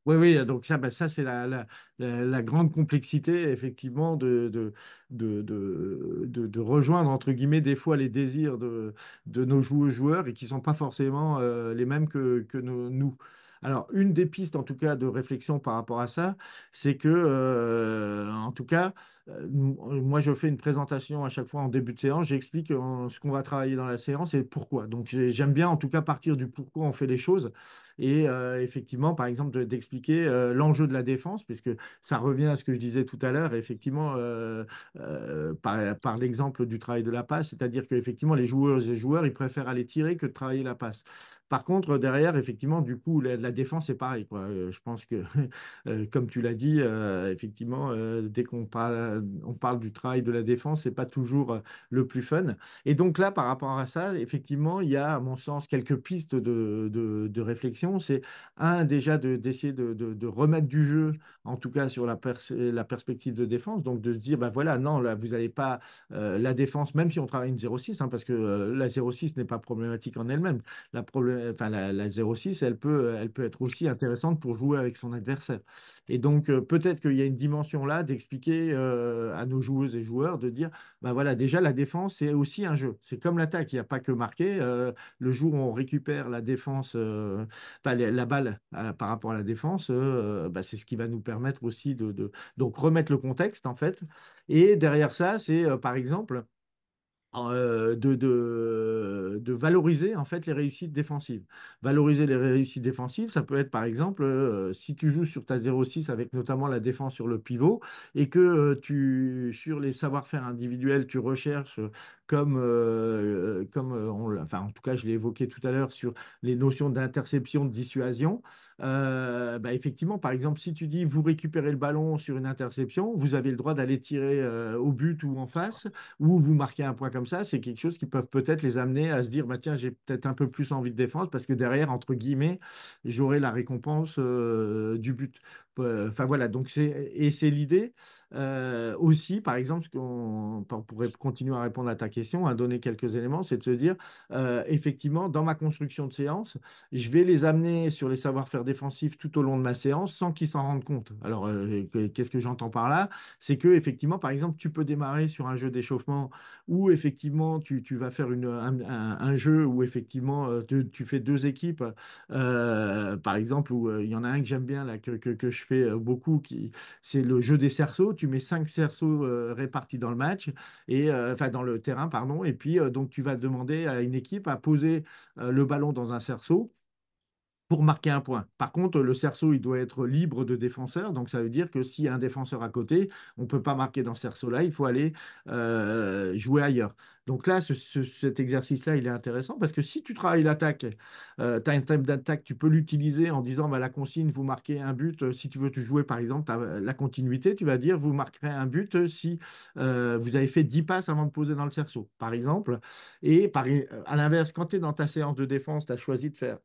Oui, oui, donc ça, bah, ça c'est la, la, la, grande complexité, effectivement, de, de, de, de, de rejoindre, entre guillemets, des fois les désirs de, nos joueurs-joueurs et qui ne sont pas forcément les mêmes que, que nous. Alors, une des pistes, en tout cas, de réflexion par rapport à ça, c'est que, euh, en tout cas, euh, moi, je fais une présentation à chaque fois en début de séance, j'explique euh, ce qu'on va travailler dans la séance et pourquoi. Donc, j'aime bien, en tout cas, partir du pourquoi on fait les choses et effectivement, par exemple, d'expliquer l'enjeu de la défense, puisque ça revient à ce que je disais tout à l'heure, effectivement, par, par l'exemple du travail de la passe, c'est-à-dire qu'effectivement, les joueurs et les joueurs, ils préfèrent aller tirer que de travailler la passe. Par contre, derrière, effectivement, du coup, la, défense, c'est pareil. Quoi. Euh, je pense que, *laughs* euh, comme tu l'as dit, euh, effectivement, dès qu'on parle, on parle du travail de la défense, c'est pas toujours le plus fun. Et donc là, par rapport à ça, effectivement, il y a, à mon sens, quelques pistes de, réflexion. C'est un, déjà, d'essayer de, remettre du jeu, en tout cas sur la, la perspective de défense. Donc, de se dire, ben voilà, non, là, vous n'allez pas la défense, même si on travaille une 0,6, hein, parce que la 0,6 n'est pas problématique en elle-même. La problématique enfin la, 0 06, elle peut, elle peut être aussi intéressante pour jouer avec son adversaire. Et donc euh, peut-être qu'il y a une dimension là d'expliquer euh, à nos joueuses et joueurs de dire, ben voilà, déjà la défense c'est aussi un jeu. C'est comme l'attaque, il n'y a pas que marquer. Euh, le jour où on récupère la défense, la balle par rapport à la défense, bah, c'est ce qui va nous permettre aussi de, de, donc remettre le contexte en fait. Et derrière ça, c'est par exemple euh, de, de, valoriser en fait les réussites défensives. Valoriser les réussites défensives, ça peut être par exemple euh, si tu joues sur ta 0-6 avec notamment la défense sur le pivot et que euh, tu sur les savoir-faire individuels, tu recherches comme, euh, comme euh, on, enfin, en tout cas, je l'ai évoqué tout à l'heure sur les notions d'interception, de dissuasion. Euh, bah, effectivement, par exemple, si tu dis vous récupérez le ballon sur une interception, vous avez le droit d'aller tirer au but ou en face, ou vous marquez un point comme ça, c'est quelque chose qui peut peut-être les amener à se dire bah, tiens, j'ai peut-être un peu plus envie de défense parce que derrière, entre guillemets, j'aurai la récompense du but. Euh, enfin voilà, donc c'est et c'est l'idée euh, aussi, par exemple, qu'on pourrait continuer à répondre à ta question, à hein, donner quelques éléments, c'est de se dire euh, effectivement, dans ma construction de séance, je vais les amener sur les savoir-faire défensifs tout au long de ma séance sans qu'ils s'en rendent compte. Alors qu'est-ce que j'entends par là C'est que effectivement, par exemple, tu peux démarrer sur un jeu d'échauffement où effectivement tu, vas faire une, un, jeu où effectivement tu, fais deux équipes, par exemple, où il y en a un que j'aime bien que, que, que je beaucoup, qui, c'est le jeu des cerceaux. Tu mets cinq cerceaux répartis dans le match, et, enfin dans le terrain, pardon. Et puis, donc, tu vas demander à une équipe à poser le ballon dans un cerceau pour marquer un point. Par contre, le cerceau, il doit être libre de défenseur. Donc, ça veut dire que si un défenseur à côté, on peut pas marquer dans ce cerceau-là. Il faut aller euh, jouer ailleurs. Donc là, cet exercice-là, il est intéressant parce que si tu travailles l'attaque, euh, tu as un thème d'attaque, tu peux l'utiliser en disant bah, la consigne, vous marquez un but. Si tu veux tu jouer, par exemple, euh, la continuité, tu vas dire vous marquerez un but si vous avez fait 10 passes avant de poser dans le cerceau, par exemple. Et par, à l'inverse, quand tu es dans ta séance de défense, tu as choisi de faire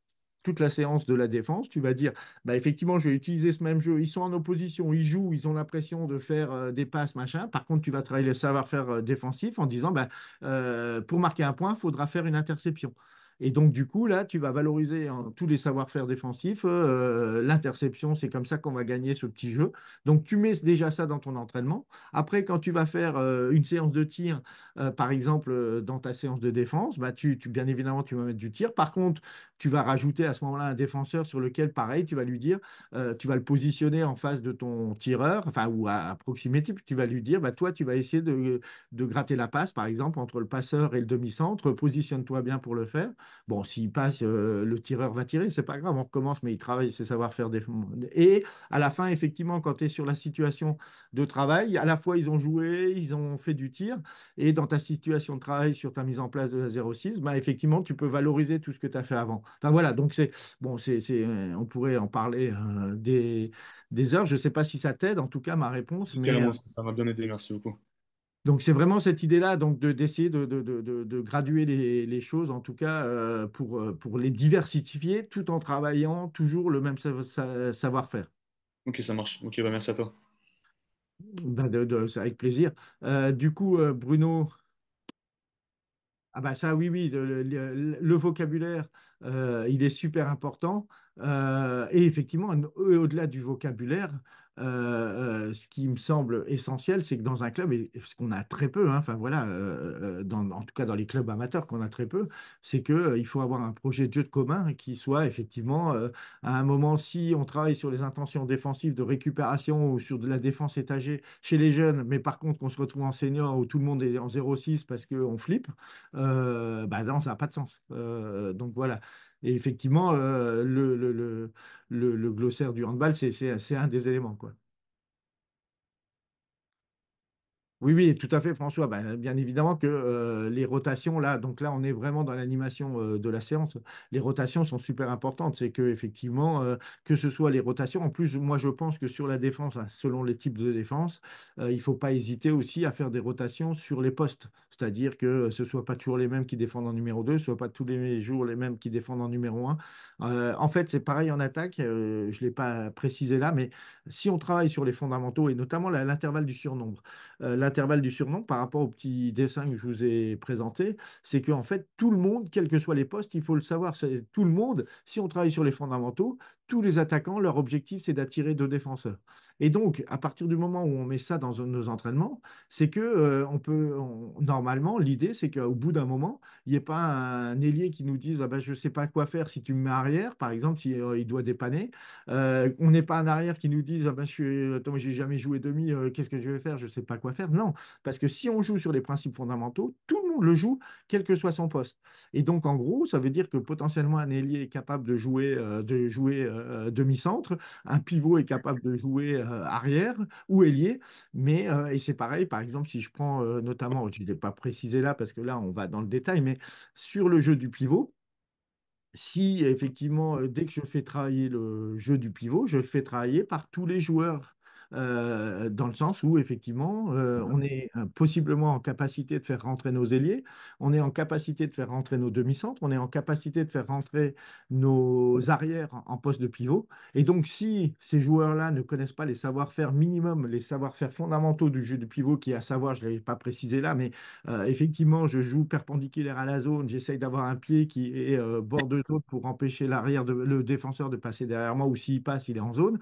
toute la séance de la défense, tu vas dire, bah, effectivement, je vais utiliser ce même jeu. Ils sont en opposition, ils jouent, ils ont l'impression de faire euh, des passes, machin. Par contre, tu vas travailler le savoir-faire euh, défensif en disant, bah, euh, pour marquer un point, il faudra faire une interception. Et donc, du coup, là, tu vas valoriser hein, tous les savoir-faire défensifs. Euh, l'interception, c'est comme ça qu'on va gagner ce petit jeu. Donc, tu mets déjà ça dans ton entraînement. Après, quand tu vas faire euh, une séance de tir, euh, par exemple, dans ta séance de défense, bah, tu, bien évidemment, tu vas mettre du tir. Par contre, tu vas rajouter à ce moment-là un défenseur sur lequel, pareil, tu vas lui dire, tu vas le positionner en face de ton tireur, enfin, ou à, proximité, tu vas lui dire, bah, toi, tu vas essayer de, de gratter la passe, par exemple, entre le passeur et le demi-centre, positionne-toi bien pour le faire. Bon, s'il passe, euh, le tireur va tirer, c'est pas grave, on recommence, mais il travaille c'est savoir-faire. Des... Et à la fin, effectivement, quand tu es sur la situation de travail, à la fois ils ont joué, ils ont fait du tir, et dans ta situation de travail, sur ta mise en place de la 06, bah, effectivement, tu peux valoriser tout ce que tu as fait avant. Enfin voilà, donc c'est bon, euh, on pourrait en parler euh, des, heures. Je ne sais pas si ça t'aide, en tout cas, ma réponse. Mais... ça m'a bien aidé, merci beaucoup. Donc c'est vraiment cette idée-là, donc d'essayer de, de, de, graduer les, choses, en tout cas euh, euh, pour, les diversifier, tout en travaillant toujours le même savoir-faire. Ok, ça marche. Ok, bah, merci à toi. Bah, avec plaisir. Euh, du coup, Bruno, ah ben ça, oui, oui, le vocabulaire, il est super important. et effectivement, au-delà du vocabulaire, euh, euh, ce qui me semble essentiel, c'est que dans un club, et ce qu'on a très peu, hein, enfin voilà, euh, en tout cas dans les clubs amateurs qu'on a très peu, c'est qu'il il faut avoir un projet de jeu de commun qui soit effectivement à un moment, si on travaille sur les intentions défensives de récupération ou sur de la défense étagée chez les jeunes, mais par contre qu'on se retrouve en senior où tout le monde est en 0-6 parce qu'on flippe, ben non, ça n'a pas de sens. donc voilà. Et effectivement, euh, le, glossaire du handball, c'est un des éléments. Quoi. Oui, oui, tout à fait, François. Bah, bien évidemment que euh, les rotations, là, donc là, on est vraiment dans l'animation euh, de la séance. Les rotations sont super importantes. C'est que effectivement, euh, que ce soit les rotations. En plus, moi, je pense que sur la défense, hein, selon les types de défense, il ne faut pas hésiter aussi à faire des rotations sur les postes. C'est-à-dire que ce ne soit pas toujours les mêmes qui défendent en numéro 2, ce ne soit pas tous les jours les mêmes qui défendent en numéro 1. en fait, c'est pareil en attaque. je ne l'ai pas précisé là, mais si on travaille sur les fondamentaux et notamment l'intervalle du surnombre, la l'intervalle du surnom par rapport au petit dessin que je vous ai présenté, c'est en fait, tout le monde, quels que soient les postes, il faut le savoir, tout le monde, si on travaille sur les fondamentaux, tous les attaquants, leur objectif, c'est d'attirer deux défenseurs. Et donc, à partir du moment où on met ça dans nos entraînements, c'est que euh, on peut, normalement, l'idée, c'est qu'au bout d'un moment, il n'y ait pas un ailier qui nous dise ah ben, Je ne sais pas quoi faire si tu me mets arrière, par exemple, s'il euh, doit dépanner. Euh, on n'est pas un arrière qui nous dise ah ben, Je n'ai jamais joué demi, qu'est-ce que je vais faire Je ne sais pas quoi faire. Non, parce que si on joue sur les principes fondamentaux, tout le joue quel que soit son poste. Et donc, en gros, ça veut dire que potentiellement un ailier est capable de jouer, euh, de jouer euh, demi-centre, un pivot est capable de jouer euh, arrière ou ailier. Mais, et c'est pareil, par exemple, si je prends notamment, je ne l'ai pas précisé là parce que là, on va dans le détail, mais sur le jeu du pivot, si effectivement, dès que je fais travailler le jeu du pivot, je le fais travailler par tous les joueurs euh, dans le sens où, effectivement, euh, on mhm. est euh, possiblement en capacité de faire rentrer nos ailiers, on est en capacité de faire rentrer nos demi-centres, on est en capacité de faire rentrer nos arrières en poste de pivot. Et donc, si ces joueurs-là ne connaissent pas les savoir-faire minimum, les savoir-faire fondamentaux du jeu de pivot, qui est à savoir, je ne l'avais pas précisé là, mais effectivement, je joue perpendiculaire à la zone, j'essaye d'avoir un pied qui est bord de zone pour empêcher l'arrière, le défenseur de passer derrière moi, ou s'il passe, il est en zone.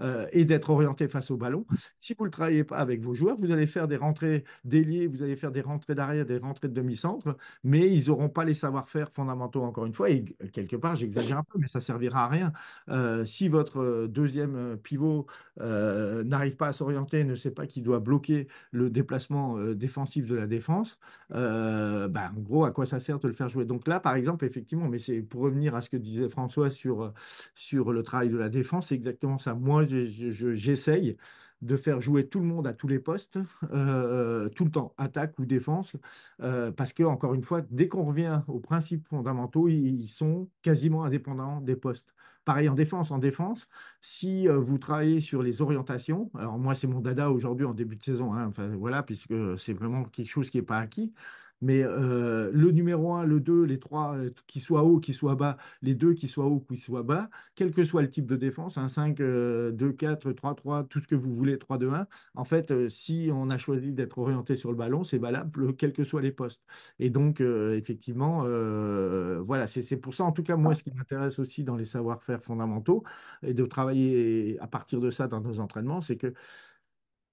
Euh, et d'être orienté face au ballon. Si vous ne le travaillez pas avec vos joueurs, vous allez faire des rentrées d'ailier, vous allez faire des rentrées d'arrière, des rentrées de demi-centre, mais ils n'auront pas les savoir-faire fondamentaux, encore une fois. Et quelque part, j'exagère un peu, mais ça servira à rien. Euh, si votre euh, deuxième pivot n'arrive pas à s'orienter, ne sait pas qu'il doit bloquer le déplacement défensif de la défense, Ben, en gros, à quoi ça sert de le faire jouer Donc là, par exemple, effectivement, mais c'est pour revenir à ce que disait François sur, sur le travail de la défense, c'est exactement ça. Moins j'essaye de faire jouer tout le monde à tous les postes, euh, tout le temps, attaque ou défense, euh, parce que, encore une fois, dès qu'on revient aux principes fondamentaux, ils, sont quasiment indépendants des postes. Pareil en défense. En défense, si euh, vous travaillez sur les orientations, alors moi, c'est mon dada aujourd'hui en début de saison, hein, voilà, puisque c'est vraiment quelque chose qui n'est pas acquis. Mais euh, le numéro 1, le 2, les 3, euh, qui soient haut, qui soient bas, les 2 qui soient haut, qui soient bas, quel que soit le type de défense, un 5, 2, 4, 3, 3, tout ce que vous voulez, 3, 2, 1, en fait, euh, si on a choisi d'être orienté sur le ballon, c'est valable, quels que soient les postes. Et donc, effectivement, voilà, c'est pour ça, en tout cas, moi, ce qui m'intéresse aussi dans les savoir-faire fondamentaux et de travailler à partir de ça dans nos entraînements, c'est que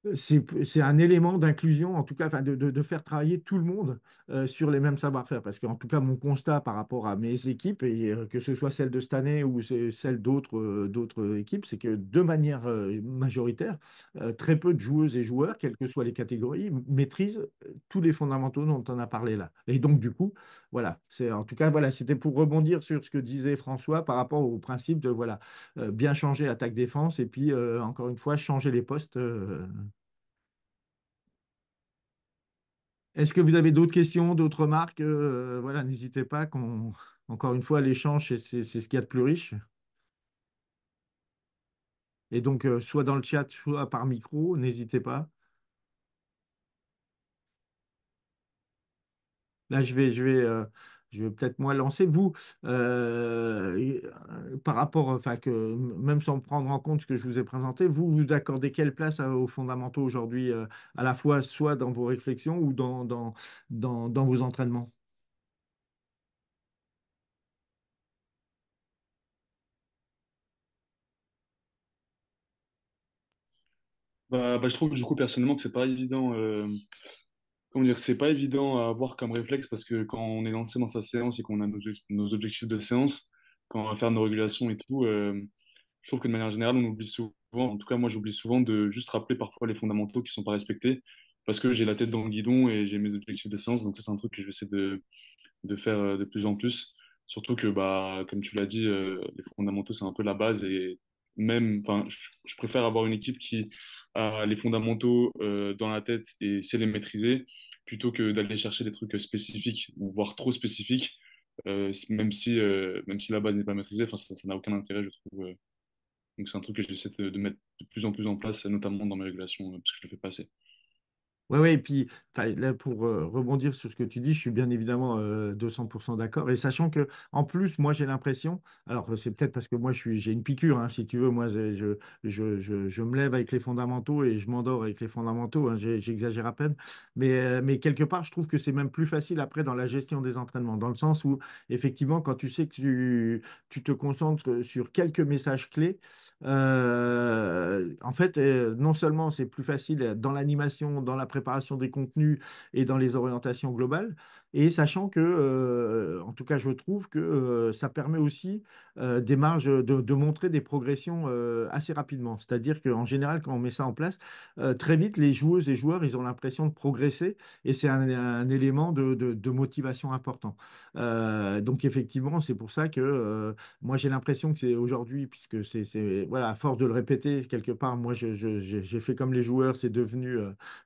euh, c'est un élément d'inclusion, en tout cas, de, faire travailler tout le monde euh, sur les mêmes savoir-faire. Parce qu'en tout cas, mon constat par rapport à mes équipes, et euh, que ce soit celle de cette année ou celle d'autres équipes, c'est que de manière majoritaire, très peu de joueuses et joueurs, quelles que soient les catégories, maîtrisent tous les fondamentaux dont on a parlé là. Et donc, du coup, voilà, c'est en tout cas, voilà, c'était pour rebondir sur ce que disait François par rapport au principe de voilà, euh, bien changer attaque-défense et puis euh, encore une fois, changer les postes. Euh. Est-ce que vous avez d'autres questions, d'autres remarques Voilà, n'hésitez pas. Qu'on... Encore une fois, l'échange, c'est, c'est ce qu'il y a de plus riche. Et donc, soit dans le chat, soit par micro, n'hésitez pas. là, je vais, je vais, euh, vais peut-être moins lancer. Vous, euh, par rapport, euh, enfin, que même sans prendre en compte ce que je vous ai présenté, vous, vous accordez quelle place aux fondamentaux aujourd'hui, à la fois soit dans vos réflexions ou dans, dans, dans, vos entraînements bah, bah, je trouve du coup personnellement que c'est pas évident comment dire, c'est pas évident à avoir comme réflexe parce que quand on est lancé dans sa séance et qu'on a nos, objectifs de séance, quand on va faire nos régulations et tout, euh, je trouve que de manière générale, on oublie souvent, en tout cas moi j'oublie souvent de juste rappeler parfois les fondamentaux qui ne sont pas respectés parce que j'ai la tête dans le guidon et j'ai mes objectifs de séance, donc ça c'est un truc que je vais essayer de, faire euh, de plus en plus. Surtout que, bah, comme tu l'as dit, euh, les fondamentaux, c'est un peu la base et même, enfin, je, préfère avoir une équipe qui a les fondamentaux euh, dans la tête et sait les maîtriser plutôt que d'aller chercher des trucs spécifiques ou voire trop spécifiques, euh, même, si, euh, même si la base n'est pas maîtrisée. Enfin, ça n'a aucun intérêt, je trouve. Donc, c'est un truc que j'essaie de, mettre de plus en plus en place, notamment dans mes régulations, parce que je le fais passer. Oui, oui, et puis là, pour euh, rebondir sur ce que tu dis, je suis bien évidemment 200% euh, d'accord. Et sachant que, en plus, moi, j'ai l'impression, alors c'est peut-être parce que moi, je suis, j'ai une piqûre, hein, si tu veux, moi, je, je, je, je, me lève avec les fondamentaux et je m'endors avec les fondamentaux, hein, j'exagère à peine, mais, euh, mais quelque part, je trouve que c'est même plus facile après dans la gestion des entraînements, dans le sens où, effectivement, quand tu sais que tu, tu te concentres sur quelques messages clés, en fait, non seulement c'est plus facile dans l'animation, dans la préparation, préparation des contenus et dans les orientations globales. Et sachant que, euh, en tout cas, je trouve que euh, ça permet aussi euh, des marges de, montrer des progressions assez rapidement. C'est-à-dire qu'en général, quand on met ça en place, très vite, les joueuses et joueurs, ils ont l'impression de progresser et c'est un, élément de, motivation important. donc, effectivement, c'est pour ça que moi, j'ai l'impression que c'est aujourd'hui, puisque c'est, voilà, à force de le répéter, quelque part, moi, j'ai fait comme les joueurs, c'est devenu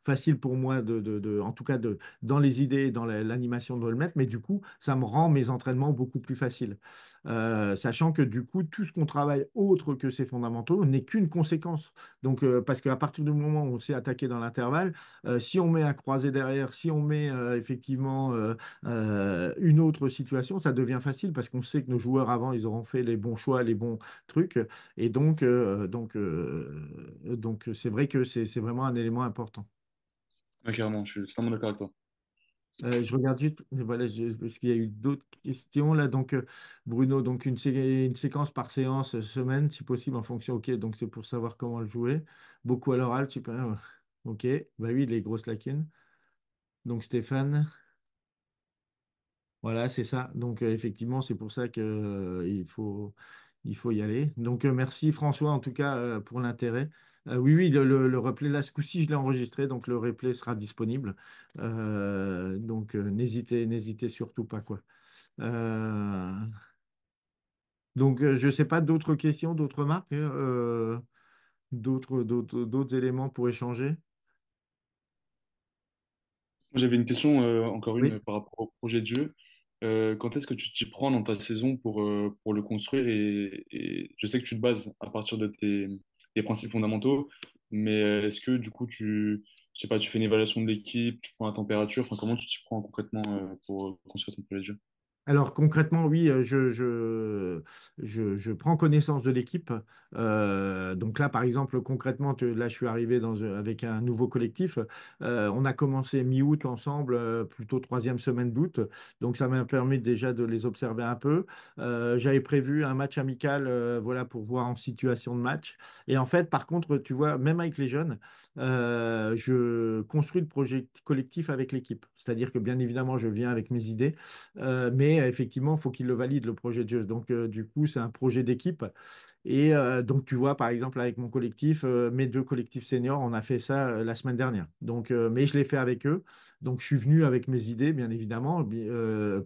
facile pour pour moi, de, de, en tout cas de, dans les idées, dans l'animation, de le mettre, mais du coup, ça me rend mes entraînements beaucoup plus faciles. Euh, sachant que du coup, tout ce qu'on travaille autre que ces fondamentaux n'est qu'une conséquence. Donc, euh, parce qu'à partir du moment où on s'est attaqué dans l'intervalle, euh, si on met un croisé derrière, si on met effectivement une autre situation, ça devient facile parce qu'on sait que nos joueurs avant, ils auront fait les bons choix, les bons trucs. Et donc, donc, donc c'est vrai que c'est vraiment un élément important je suis avec euh, je regarde juste, voilà, parce qu'il y a eu d'autres questions là. Donc, euh, Bruno, donc une, une séquence par séance, euh, semaine, si possible, en fonction. Ok, donc c'est pour savoir comment le jouer. Beaucoup à l'oral, tu peux. Hein, *laughs* ok, bah oui, les grosses lacunes. Donc, Stéphane, voilà, c'est ça. Donc, effectivement, c'est pour ça qu'il faut, il faut y aller. Donc, merci François, en tout cas, pour l'intérêt. Euh, oui, oui, le, replay, là, ce coup-ci, je l'ai enregistré, donc le replay sera disponible. Euh, donc, euh, n'hésitez, n'hésitez surtout pas, quoi. donc, je ne sais pas, d'autres questions, d'autres remarques, hein, d'autres, d'autres, éléments pour échanger J'avais une question, encore une, par rapport au projet de jeu quand est-ce que tu t'y prends dans ta saison pour, pour le construire et, je sais que tu te bases à partir de tes, les principes fondamentaux. Mais euh, est-ce que du coup, tu, je sais pas, tu fais une évaluation de l'équipe, tu prends la température, comment tu t'y prends concrètement euh, pour euh, construire ton projet de alors concrètement, oui, euh, je, je, prends connaissance de l'équipe. Euh, donc là, par exemple, concrètement, là, je suis arrivé dans, euh, avec un nouveau collectif. on a commencé mi-août ensemble, plutôt troisième semaine d'août. Donc ça m'a permis déjà de les observer un peu. J'avais prévu un match amical, voilà, pour voir en situation de match. Et en fait, par contre, tu vois, même avec les jeunes, je construis le projet collectif avec l'équipe. C'est-à-dire que bien évidemment, je viens avec mes idées, mais euh, effectivement, il faut qu'il le valide, le projet de jeu. Donc, euh, du coup, c'est un projet d'équipe. Et euh, donc, tu vois, par exemple, avec mon collectif, mes deux collectifs seniors, on a fait ça la semaine dernière. Donc, mais je l'ai fait avec eux. Donc, je suis venu avec mes idées, bien évidemment.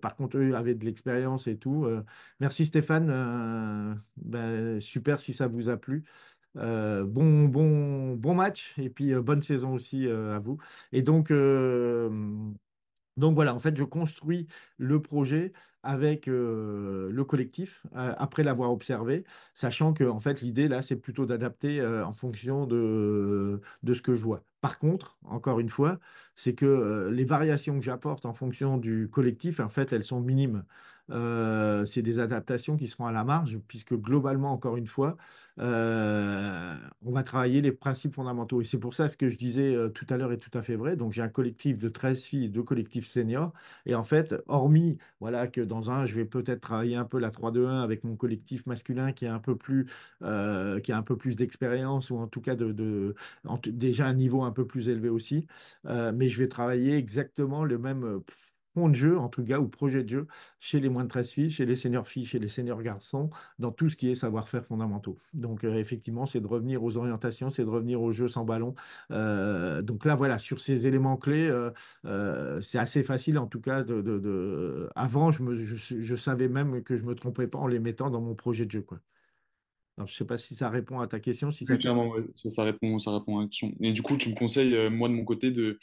par contre, eux avaient de l'expérience et tout. merci Stéphane. Ben, super si ça vous a plu. bon, bon, bon match et puis bonne saison aussi à vous. Et donc, donc voilà, en fait, je construis le projet avec euh, le collectif euh, après l'avoir observé, sachant que en fait l'idée là, c'est plutôt d'adapter euh, en fonction de, de ce que je vois. Par contre, encore une fois, c'est que les variations que j'apporte en fonction du collectif, en fait, elles sont minimes. c'est des adaptations qui seront à la marge, puisque globalement, encore une fois, euh, on va travailler les principes fondamentaux. Et c'est pour ça ce que je disais euh, tout à l'heure est tout à fait vrai. Donc j'ai un collectif de 13 filles, deux collectifs seniors. Et en fait, hormis voilà, que dans un, je vais peut-être travailler un peu la 3-2-1 avec mon collectif masculin qui euh, a un peu plus, plus d'expérience ou en tout cas de, déjà un niveau un peu plus élevé aussi. mais je vais travailler exactement le même de jeu, en tout cas, ou projet de jeu chez les moins de 13 filles, chez les seniors filles, chez les seniors garçons, dans tout ce qui est savoir-faire fondamentaux. Donc, euh, effectivement, c'est de revenir aux orientations, c'est de revenir aux jeux sans ballon. Euh, donc là, voilà, sur ces éléments clés, euh, c'est assez facile, en tout cas, de... Avant, je, je, savais même que je me trompais pas en les mettant dans mon projet de jeu, quoi. je ne sais pas si ça répond à ta question. Si ça... Clairement, ça, répond, ça répond à la question. Et du coup, tu me conseilles, moi, de mon côté, de,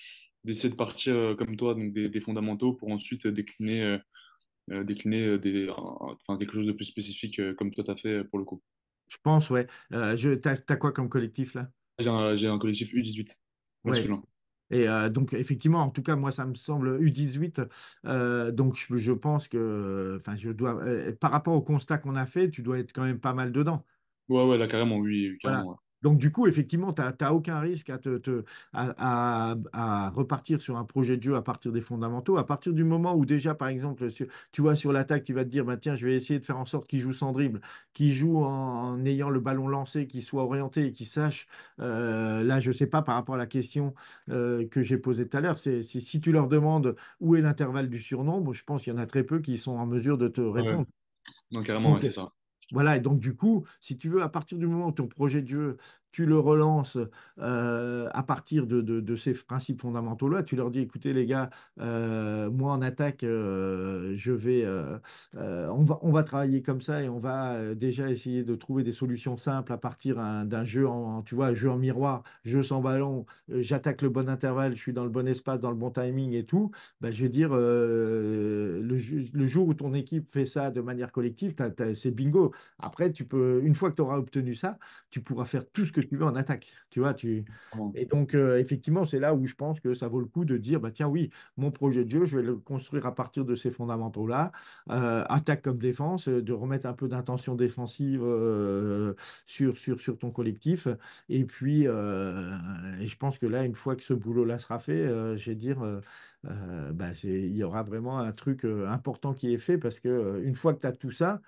d'essayer de partir euh, comme toi, donc des, fondamentaux pour ensuite euh, décliner, euh, décliner des, enfin, quelque chose de plus spécifique comme toi as fait pour le coup. Je pense, ouais. je, t'as, quoi comme collectif là j'ai un, collectif U18 Et donc, effectivement, en tout cas, moi, ça me semble U18. donc, je, pense que, enfin, je dois, par rapport au constat qu'on a fait, tu dois être quand même pas mal dedans. Ouais, ouais, là, carrément, oui. Carrément, donc, du coup, effectivement, tu n'as aucun risque à, te, à, repartir sur un projet de jeu à partir des fondamentaux. À partir du moment où déjà, par exemple, tu vois sur l'attaque, tu vas te dire, bah, tiens, je vais essayer de faire en sorte qu'ils joue sans dribble, qu'il joue en, ayant le ballon lancé, qu'il soit orienté et qu'il sache, euh, là, je ne sais pas, par rapport à la question euh, que j'ai posée tout à l'heure, c'est si tu leur demandes où est l'intervalle du surnombre, je pense qu'il y en a très peu qui sont en mesure de te ah répondre. Non, carrément, c'est ça. Voilà, et donc du coup, si tu veux, à partir du moment où ton projet de jeu tu le relances euh, à partir de, de, ces principes fondamentaux-là, tu leur dis, écoutez les gars, euh, moi en attaque, euh, je vais, on, va, on va travailler comme ça et on va déjà essayer de trouver des solutions simples à partir d'un jeu en, tu vois, jeu en miroir, jeu sans ballon, j'attaque le bon intervalle, je suis dans le bon espace, dans le bon timing et tout. Bah, je vais dire, le, le, jour où ton équipe fait ça de manière collective, c'est bingo. Après, tu peux, une fois que tu auras obtenu ça, tu pourras faire tout ce que en attaque. Tu vois, tu... Et donc, euh, effectivement, c'est là où je pense que ça vaut le coup de dire, bah, tiens, oui, mon projet de jeu, je vais le construire à partir de ces fondamentaux-là, euh, attaque comme défense, euh, de remettre un peu d'intention défensive sur, sur, sur ton collectif. Et puis, je pense que là, une fois que ce boulot-là sera fait, je vais dire, euh, bah il y aura vraiment un truc euh, important qui est fait parce que euh, une fois que tu as tout ça,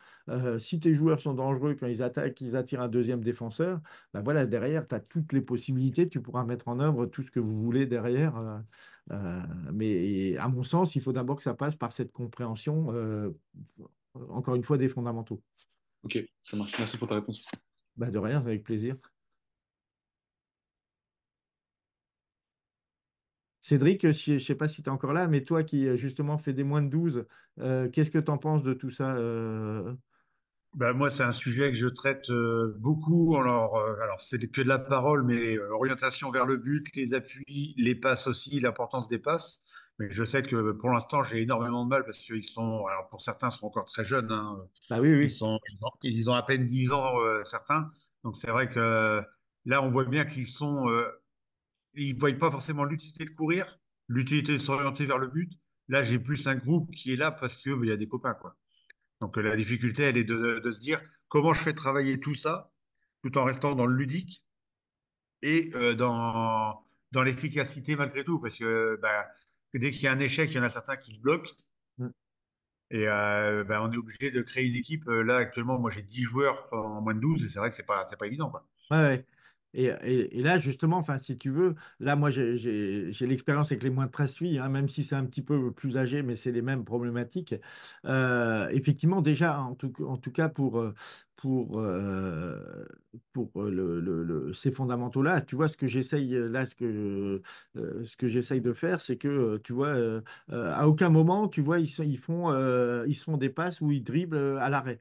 si tes joueurs sont dangereux quand ils attaquent, ils attirent un deuxième défenseur, bah voilà, derrière, tu as toutes les possibilités, tu pourras mettre en œuvre tout ce que vous voulez derrière. mais à mon sens, il faut d'abord que ça passe par cette compréhension, encore une fois, des fondamentaux. Ok, ça marche. Merci pour ta réponse. Bah de rien, avec plaisir. Cédric, je ne sais pas si tu es encore là, mais toi qui euh, justement fais des moins de 12, euh, qu'est-ce que tu en penses de tout ça euh? ben, Moi, c'est un sujet que je traite beaucoup. Alors, alors c'est que de la parole, mais orientation vers le but, les appuis, les passes aussi, l'importance des passes. Mais je sais que pour l'instant, j'ai énormément de mal parce qu'ils sont, alors pour certains, sont encore très jeunes. Hein. Bah oui, oui. Ils, ont, ils, ont, à peine 10 ans, certains. Donc, c'est vrai que là, on voit bien qu'ils sont ils ne voient pas forcément l'utilité de courir, l'utilité de s'orienter vers le but. Là, j'ai plus un groupe qui est là parce qu'il bah, y a des copains. Quoi. Donc euh, la difficulté, elle est de, se dire comment je fais travailler tout ça tout en restant dans le ludique et euh, dans, dans l'efficacité malgré tout. Parce que bah, dès qu'il y a un échec, il y en a certains qui bloquent. Mm. Et euh, bah, on est obligé de créer une équipe. Là, actuellement, moi, j'ai 10 joueurs en moins de 12 et c'est vrai que c'est pas, pas évident. Quoi. ouais. Et, là, justement, enfin, si tu veux, là, moi, j'ai l'expérience avec les moins de 13 filles, hein, même si c'est un petit peu plus âgé, mais c'est les mêmes problématiques. Euh, effectivement, déjà, en tout cas, pour, euh, pour, euh, pour euh, le, le, ces fondamentaux-là. Tu vois, ce que j'essaye euh, là, ce que, ce que j'essaye de faire, c'est que, tu vois, à aucun moment, tu vois, ils, ils font, ils se font des passes ou ils dribblent à l'arrêt.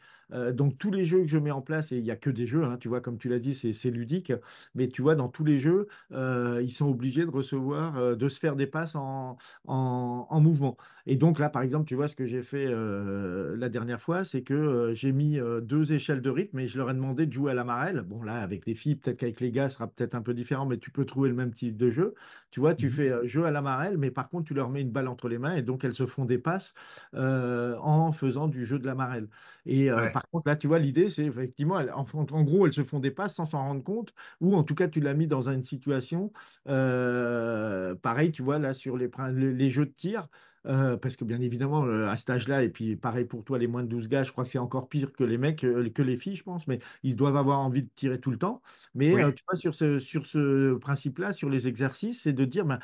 donc, tous les jeux que je mets en place, et il n'y a que des jeux, hein, tu vois, comme tu l'as dit, c'est ludique, mais tu vois, dans tous les jeux, ils sont obligés de recevoir, de se faire des passes en, en, en, mouvement. Et donc, là, par exemple, tu vois, ce que j'ai fait la dernière fois, c'est que j'ai mis deux échelles de rythme et je leur ai demandé de jouer à la marelle. Bon, là, avec des filles, peut-être qu'avec les gars, sera peut-être un peu différent, mais tu peux trouver le même type de jeu. Tu vois, tu mmh fais euh, jeu à la marelle, mais par contre, tu leur mets une balle entre les mains et donc elles se font des passes euh, en faisant du jeu de la marelle. Et euh, par contre, là, tu vois, l'idée, c'est effectivement, en, gros, elles se font des passes sans s'en rendre compte, ou en tout cas, tu l'as mis dans une situation, pareil, tu vois, là, sur les, les jeux de tir. Euh, parce que bien évidemment, euh, à cet âge-là, et puis pareil pour toi, les moins de 12 gars, je crois que c'est encore pire que les mecs, euh, que les filles, je pense, mais ils doivent avoir envie de tirer tout le temps. Mais tu vois, sur ce, sur ce principe-là, sur les exercices, c'est de dire, ben,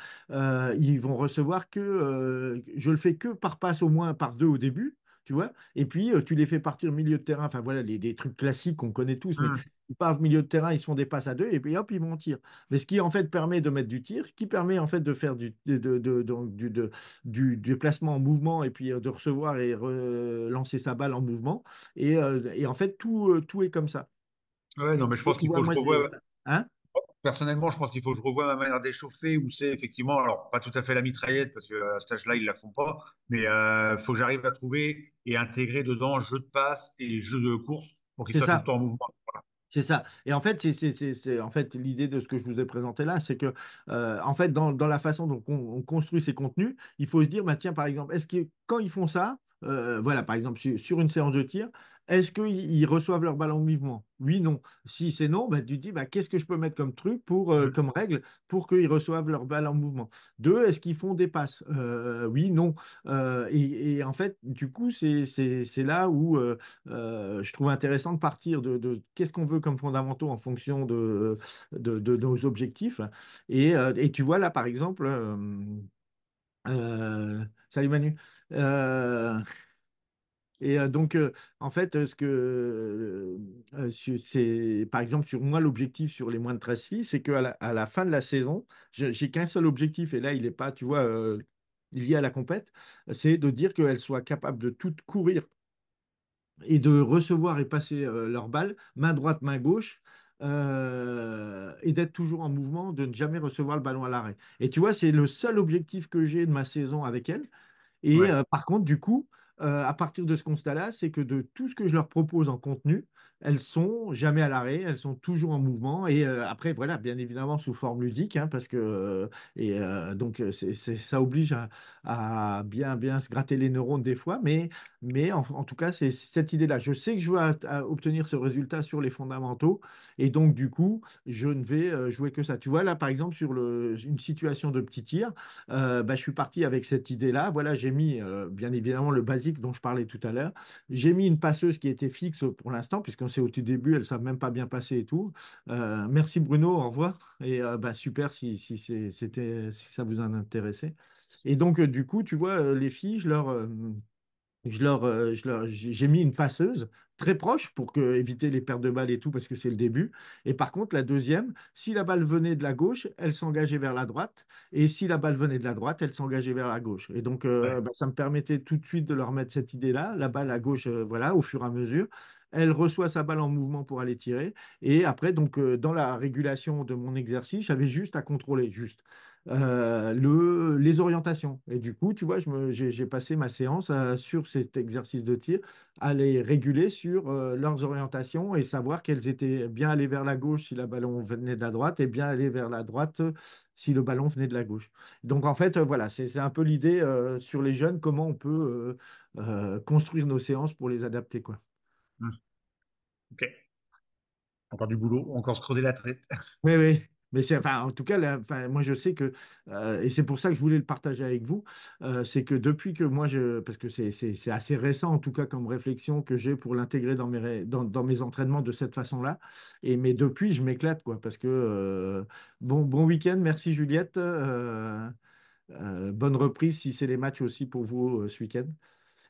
ils vont recevoir que, je le fais que par passe au moins par deux au début, tu vois. Et puis, euh, tu les fais partir milieu de terrain. Enfin, voilà, les, des trucs classiques qu'on connaît tous, mais mm. ils partent milieu de terrain, ils font des passes à deux, et puis hop, ils vont en tir. Mais ce qui, en fait, permet de mettre du tir, qui permet, en fait, de faire du, de, de, de, du déplacement en mouvement, et puis euh, de recevoir et lancer sa balle en mouvement. Et, euh, et en fait, tout, tout est comme ça. Ouais, non, mais je pense qu'il faut, le hein personnellement, je pense qu'il faut que je revoie ma manière d'échauffer, où c'est effectivement, alors pas tout à fait la mitraillette, parce qu'à ce stage là ils la font pas, mais il euh, faut que j'arrive à trouver et intégrer dedans jeux de passe et jeux de course pour qu'ils soient tout le temps en mouvement. C'est ça. Et en fait, c'est en fait l'idée de ce que je vous ai présenté là, c'est que euh, en fait dans, la façon dont on, construit ces contenus, il faut se dire bah, tiens par exemple, est-ce que quand ils font ça, euh, voilà, par exemple, sur une séance de tir, est-ce qu'ils reçoivent leur ballon en mouvement Oui, non. Si c'est non, bah, tu te dis, bah, qu'est-ce que je peux mettre comme truc, pour, euh, comme règle, pour qu'ils reçoivent leur balle en mouvement Deux, est-ce qu'ils font des passes euh, Oui, non. Et, en fait, du coup, c'est là où je trouve intéressant de partir de, qu'est-ce qu'on veut comme fondamentaux en fonction de, nos objectifs. Et, et, tu vois là, par exemple, salut Manu. Euh, et euh, donc, euh, en fait, ce que c'est, par exemple, sur moi, l'objectif sur les moins de 13 filles, c'est qu'à la, à la fin de la saison, j'ai qu'un seul objectif, et là, il n'est pas, tu vois, lié à la compète, c'est de dire qu'elles soient capables de toutes courir et de recevoir et passer leur balle, main droite, main gauche, et d'être toujours en mouvement, de ne jamais recevoir le ballon à l'arrêt. Et tu vois, c'est le seul objectif que j'ai de ma saison avec elle, et par contre, du coup, à partir de ce constat-là, c'est que de tout ce que je leur propose en contenu, elles sont jamais à l'arrêt, elles sont toujours en mouvement. Et après, voilà, bien évidemment sous forme ludique, hein, parce que et donc ça oblige à, bien bien se gratter les neurones des fois, mais mais en, tout cas, c'est cette idée-là. Je sais que je vais euh, obtenir ce résultat sur les fondamentaux. Et donc, du coup, je ne vais euh, jouer que ça. Tu vois, là, par exemple, sur une situation de petit tir, euh, bah, je suis parti avec cette idée-là. Voilà, j'ai mis, bien évidemment, le basique dont je parlais tout à l'heure. J'ai mis une passeuse qui était fixe pour l'instant, puisqu'on sait au tout début, elle ne s'est même pas bien passer et tout. merci Bruno, au revoir. Et bah, super si, si, si ça vous en intéressait. Et donc, du coup, tu vois, les filles, je leur euh, j'ai mis une passeuse très proche pour que, éviter les pertes de balles et tout, parce que c'est le début. Et par contre, la deuxième, si la balle venait de la gauche, elle s'engageait vers la droite. Et si la balle venait de la droite, elle s'engageait vers la gauche. Et donc, euh, bah, ça me permettait tout de suite de leur mettre cette idée-là. La balle à gauche, euh, voilà, au fur et à mesure elle reçoit sa balle en mouvement pour aller tirer. Et après, donc, dans la régulation de mon exercice, j'avais juste à contrôler, juste. Euh, le, les orientations. Et du coup, tu vois, j'ai passé ma séance euh, sur cet exercice de tir à les réguler sur euh, leurs orientations et savoir qu'elles étaient bien allées vers la gauche si le ballon venait de la droite et bien allées vers la droite si le ballon venait de la gauche. Donc, en fait, voilà, c'est un peu l'idée sur les jeunes, comment on peut construire nos séances pour les adapter. Quoi. Mmh. OK. Encore du boulot, encore se creuser la tête. Oui, oui. Mais en tout cas, moi je sais que, euh, et c'est pour ça que je voulais le partager avec vous, euh, c'est que depuis que moi, parce que c'est, assez récent en tout cas comme réflexion que j'ai pour l'intégrer dans mes, entraînements de cette façon-là, et mais depuis je m'éclate parce que euh, bon, bon week-end, merci Juliette, bonne reprise si c'est les matchs aussi pour vous ce week-end.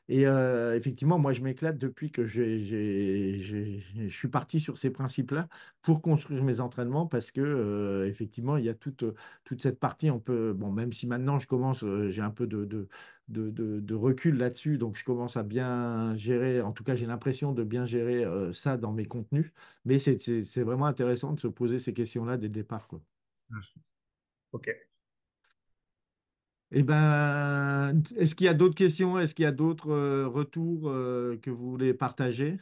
Et effectivement, moi, je m'éclate depuis que je suis parti sur ces principes-là pour construire mes entraînements parce que, effectivement, il y a toute, cette partie. On peut, bon, même si maintenant je commence, j'ai un peu de, recul là-dessus, donc je commence à bien gérer, en tout cas, j'ai l'impression de bien gérer ça dans mes contenus. Mais c'est vraiment intéressant de se poser ces questions-là dès le départ. Quoi. Mmh. Ok. Eh ben, est-ce qu'il y a d'autres questions Est-ce qu'il y a d'autres euh, retours euh, que vous voulez partager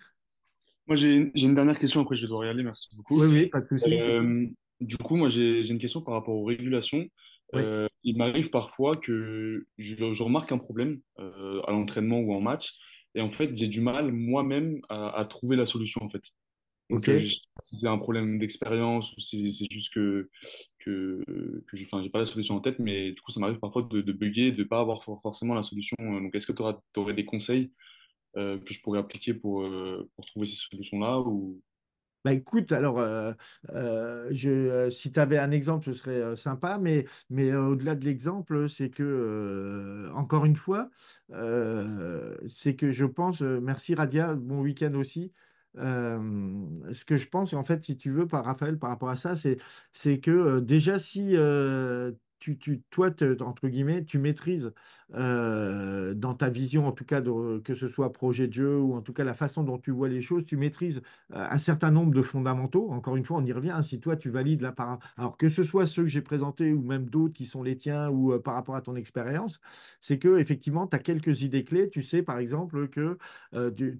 Moi, j'ai une dernière question, après je vais devoir y aller, merci beaucoup. Euh, du coup, moi, j'ai une question par rapport aux régulations. il m'arrive parfois que je, remarque un problème à l'entraînement ou en match, et en fait, j'ai du mal moi-même à, trouver la solution, en fait. si c'est un problème d'expérience ou si c'est juste que que, que je n'ai pas la solution en tête, mais du coup, ça m'arrive parfois de, de bugger, de ne pas avoir forcément la solution. Donc, est-ce que tu aurais des conseils euh, que je pourrais appliquer pour, euh, pour trouver ces solutions-là ou... Bah écoute, alors, euh, je, si tu avais un exemple, ce serait sympa, mais, mais au-delà de l'exemple, c'est que, encore une fois, c'est que je pense, merci Radia, bon week-end aussi, ce que je pense, en fait, si tu veux, par Raphaël, par rapport à ça, c'est que déjà, si toi, entre guillemets, tu maîtrises euh, dans ta vision, en tout cas, que ce soit projet de jeu ou en tout cas la façon dont tu vois les choses, tu maîtrises euh, un certain nombre de fondamentaux. Encore une fois, on y revient. Hein, si toi, tu valides la... par. Alors que ce soit ceux que j'ai présentés ou même d'autres qui sont les tiens ou euh, par rapport à ton expérience, c'est que effectivement, tu as quelques idées clés. Tu sais, par exemple, que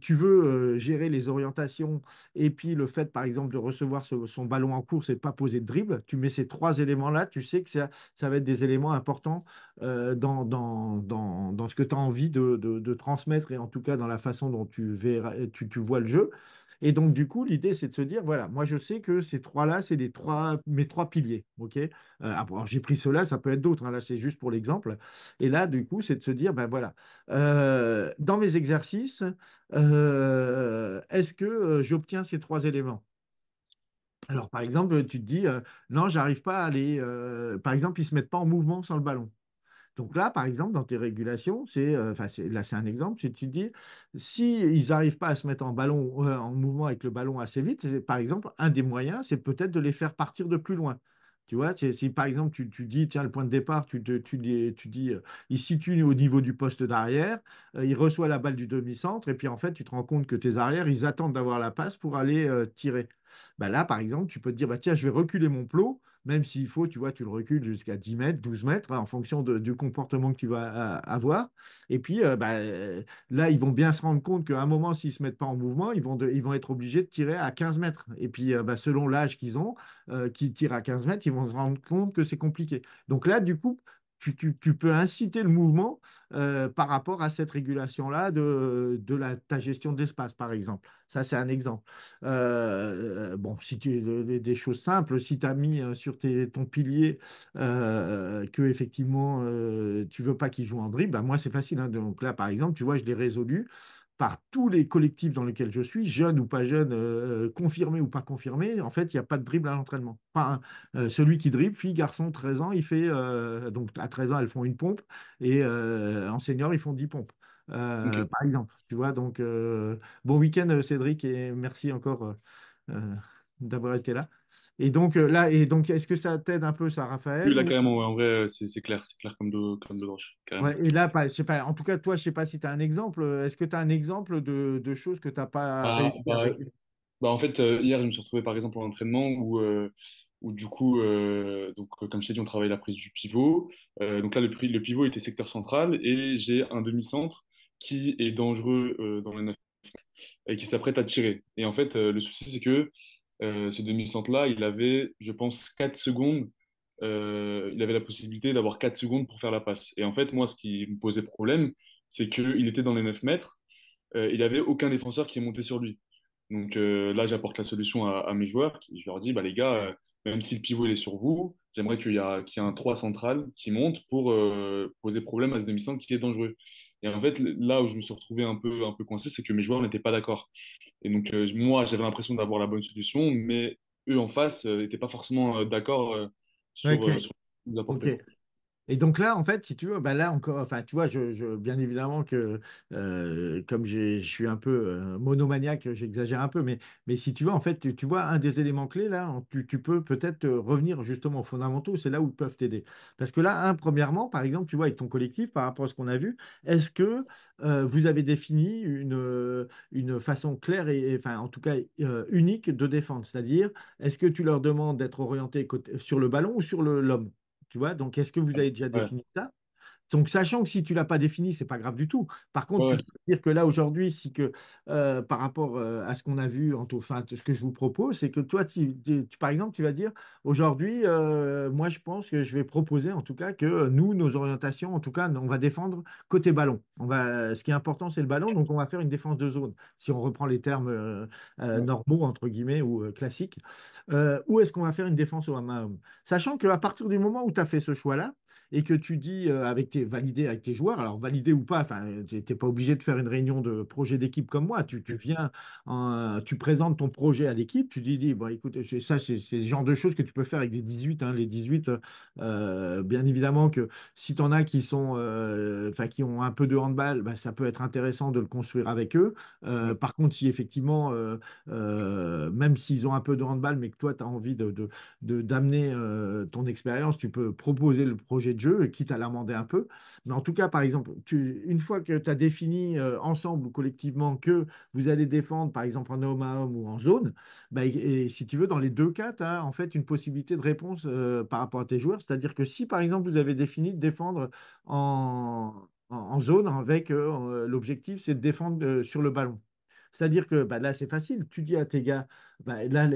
tu, veux gérer les orientations et puis le fait, par exemple, de recevoir son ballon en course et de ne pas poser de dribble. Tu mets ces trois éléments-là, tu sais que ça va être des éléments importants euh, dans, dans, dans, ce que tu as envie de, transmettre et en tout cas dans la façon dont tu, verras, tu, tu vois le jeu. Et donc, du coup, l'idée, c'est de se dire, voilà, moi, je sais que ces trois-là, c'est les trois, mes trois piliers. OK euh, ah, j'ai pris ceux-là, ça peut être d'autres. Hein, là, c'est juste pour l'exemple. Et là, du coup, c'est de se dire, ben voilà, euh, dans mes exercices, est-ce que j'obtiens ces trois éléments alors, par exemple, tu te dis, euh, non, j'arrive pas à aller. Euh, par exemple, ils ne se mettent pas en mouvement sans le ballon. Donc là, par exemple, dans tes régulations, c'est, euh, là, c'est un exemple, tu, tu te dis, si ils n'arrivent pas à se mettre en, ballon, en mouvement avec le ballon assez vite, par exemple, un des moyens, c'est peut-être de les faire partir de plus loin. Tu vois, si par exemple tu, tu, dis, tiens, le point de départ, tu, tu, dis, tu dis euh, il situe au niveau du poste d'arrière, euh, il reçoit la balle du demi-centre, et puis en fait, tu te rends compte que tes arrières, ils attendent d'avoir la passe pour aller euh, tirer. Bah là, par exemple, tu peux te dire, bah, tiens, je vais reculer mon plot, même s'il faut, tu vois, tu le recules jusqu'à 10 mètres, 12 mètres, hein, en fonction du comportement que tu vas euh, avoir. Et puis, euh, bah, euh, là, ils vont bien se rendre compte qu'à un moment, s'ils ne se mettent pas en mouvement, ils vont, être obligés de tirer à 15 mètres. Et puis, bah, selon l'âge qu'ils ont, qui tirent à 15 mètres, ils vont se rendre compte que c'est compliqué. Donc là, du coup, tu, peux inciter le mouvement euh, par rapport à cette régulation-là de, ta gestion d'espace, par exemple. Ça, c'est un exemple. Euh, bon, si tu des choses simples, si tu as mis euh, sur ton pilier euh, que effectivement tu veux pas qu'il joue en dribble, moi, c'est facile. Hein. Donc là, par exemple, tu vois, je l'ai résolu par tous les collectifs dans lesquels je suis, jeune ou pas jeune, confirmés euh, euh, confirmé ou pas confirmé, en fait, il n'y a pas de dribble à l'entraînement. Pas euh, celui qui dribble, fille, garçon, 13 ans, il fait, donc à 13 ans, elles font une pompe, et en senior, ils font 10 pompes, par exemple. Tu vois, donc, bon week-end, Cédric, et merci encore là Et donc euh, là, et donc est-ce que ça t'aide un peu ça, Raphaël là carrément, ouais, en vrai, euh, c'est clair, c'est clair comme de, comme et là, pas, en tout cas, toi, je sais pas si tu as un exemple. Euh, est-ce que tu as un exemple de, de choses que tu n'as pas. Ah, bah, bah, en fait, hier, je me suis retrouvé par exemple en entraînement où. du coup, donc, comme je t'ai dit, on travaille la prise du pivot. donc là, le, le, pivot était secteur central et j'ai un demi-centre qui est dangereux dans les 9 et qui s'apprête à tirer. Et en fait, le souci, c'est que euh, ce demi-centre-là, il avait, je pense, 4 secondes. Euh, il avait la possibilité d'avoir 4 secondes pour faire la passe. Et en fait, moi, ce qui me posait problème, c'est qu'il était dans les 9 mètres. Euh, il il avait aucun défenseur qui est monté sur lui. Donc là, j'apporte la solution à, mes joueurs. je leur dis, bah, les gars, même si le pivot est sur vous, j'aimerais qu'il y, ait un 3 central qui monte pour poser problème à ce demi-centre qui est dangereux. Et en fait, là où je me suis retrouvé un peu, un peu coincé, c'est que mes joueurs n'étaient pas d'accord. Et donc, euh, moi, j'avais l'impression d'avoir la bonne solution, mais eux en face n'étaient euh, pas forcément euh, d'accord sur, ce nous apportaient. Et donc là, en fait, si tu veux, bah là encore, enfin, tu vois, je, bien évidemment que euh, comme je suis un peu euh, monomaniaque, j'exagère un peu, mais, mais si tu veux, en fait, tu, vois, un des éléments clés, là, tu, peux peut-être revenir justement aux fondamentaux, c'est là où ils peuvent t'aider. Parce que là, un, premièrement, par exemple, tu vois, avec ton collectif, par rapport à ce qu'on a vu, est-ce que euh, vous avez défini une, une façon claire et, enfin, en tout cas, unique de défendre? C'est-à-dire, est-ce que tu leur demandes d'être orienté sur le ballon ou sur l'homme? Tu vois, donc est-ce que vous avez déjà défini ça donc, sachant que si tu ne l'as pas défini, ce n'est pas grave du tout. Par contre, tu dire que là, aujourd'hui, si que, euh, par rapport euh, à ce qu'on a vu, en tout, ce que je vous propose, c'est que toi, par exemple, tu vas dire aujourd'hui, euh, moi, je pense que je vais proposer, en tout cas, que nous, nos orientations, en tout cas, on va défendre côté ballon. va, ce qui est important, c'est le ballon, donc on va faire une défense de zone, si on reprend les termes normaux, entre guillemets, ou classiques. ou est-ce qu'on va faire une défense au homme à homme Sachant qu'à partir du moment où tu as fait ce choix-là, et que tu dis euh, avec tes validés avec tes joueurs, alors validé ou pas, enfin, tu n'es pas obligé de faire une réunion de projet d'équipe comme moi. Tu, tu mmh. viens, tu présentes ton projet à l'équipe, tu dis, bon, écoute, ça, c'est ce genre de choses que tu peux faire avec des 18. Hein. les 18, euh, euh, bien évidemment que si tu en as qui sont, enfin, qui ont un peu de handball, bah, ça peut être intéressant de le construire avec eux. Mmh. par contre, si effectivement, même s'ils ont un peu de handball, mais que toi, tu as envie de, d'amener ton expérience, tu peux proposer le projet de quitte à l'amender un peu. Mais en tout cas, par exemple, une fois que tu as défini euh, ensemble ou collectivement que vous allez défendre, par exemple, en homme à homme ou en zone, bah, et, si tu veux, dans les deux cas, tu as en fait une possibilité de réponse euh, par rapport à tes joueurs. C'est-à-dire que si, par exemple, vous avez défini de défendre en zone avec euh, l'objectif, c'est de défendre sur le ballon. C'est-à-dire que bah, là, c'est facile. Tu dis à tes gars, bah, là,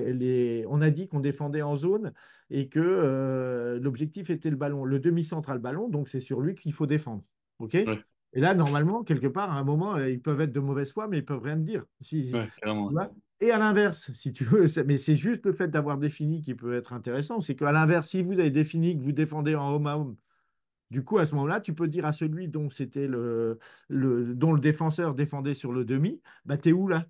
on a dit qu'on défendait en zone et que euh, l'objectif était le ballon. Le demi-centre a le ballon, donc c'est sur lui qu'il faut défendre. OK Et là, normalement, quelque part, à un moment, euh, ils peuvent être de mauvaise foi, mais ils peuvent rien dire. et à l'inverse, si tu veux, mais c'est juste le fait d'avoir défini qui peut être intéressant, c'est qu'à l'inverse, si vous avez défini que vous défendez en home à home du coup, à ce moment-là, tu peux dire à celui dont c'était le, dont le défenseur défendait sur le demi, bah t'es où là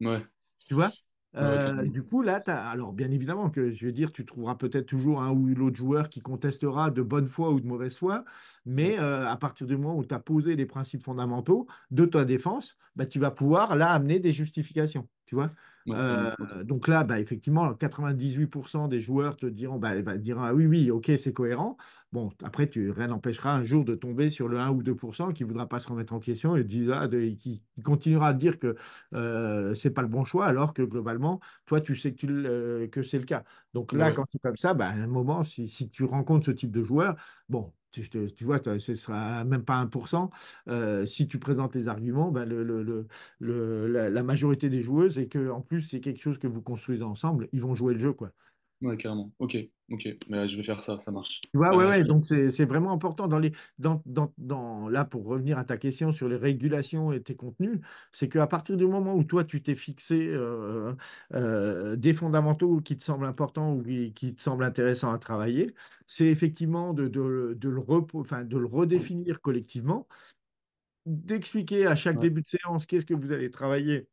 Ouais. Tu vois euh, du coup, là, alors bien évidemment que je vais dire, tu trouveras peut-être toujours un ou l'autre joueur qui contestera de bonne foi ou de mauvaise foi, mais euh, à partir du moment où tu as posé les principes fondamentaux de ta défense, bah, tu vas pouvoir là amener des justifications. Tu vois euh, donc là, bah, effectivement, 98% des joueurs te diront, bah, eh ben, ah oui, oui, ok, c'est cohérent. Bon, après, tu, rien n'empêchera un jour de tomber sur le 1 ou 2% qui ne voudra pas se remettre en question et ah, qui, continuera à dire que euh, ce n'est pas le bon choix, alors que globalement, toi, tu sais que, euh, c'est le cas. Donc là, quand c'est comme ça, bah, à un moment, si, si tu rencontres ce type de joueur, bon, tu, vois, ce sera même pas 1%. Euh, si tu présentes les arguments, ben la, majorité des joueuses, et que en plus c'est quelque chose que vous construisez ensemble, ils vont jouer le jeu. quoi. Ouais, carrément. Ok, ok. Mais je vais faire ça, ça marche. Oui, ouais, ouais. Donc, c'est vraiment important dans les, dans, dans, là, pour revenir à ta question sur les régulations et tes contenus, c'est qu'à partir du moment où toi, tu t'es fixé euh, euh, des fondamentaux qui te semblent importants ou qui, te semblent intéressants à travailler, c'est effectivement de, le enfin, de le redéfinir collectivement, d'expliquer à chaque début de séance qu'est-ce que vous allez travailler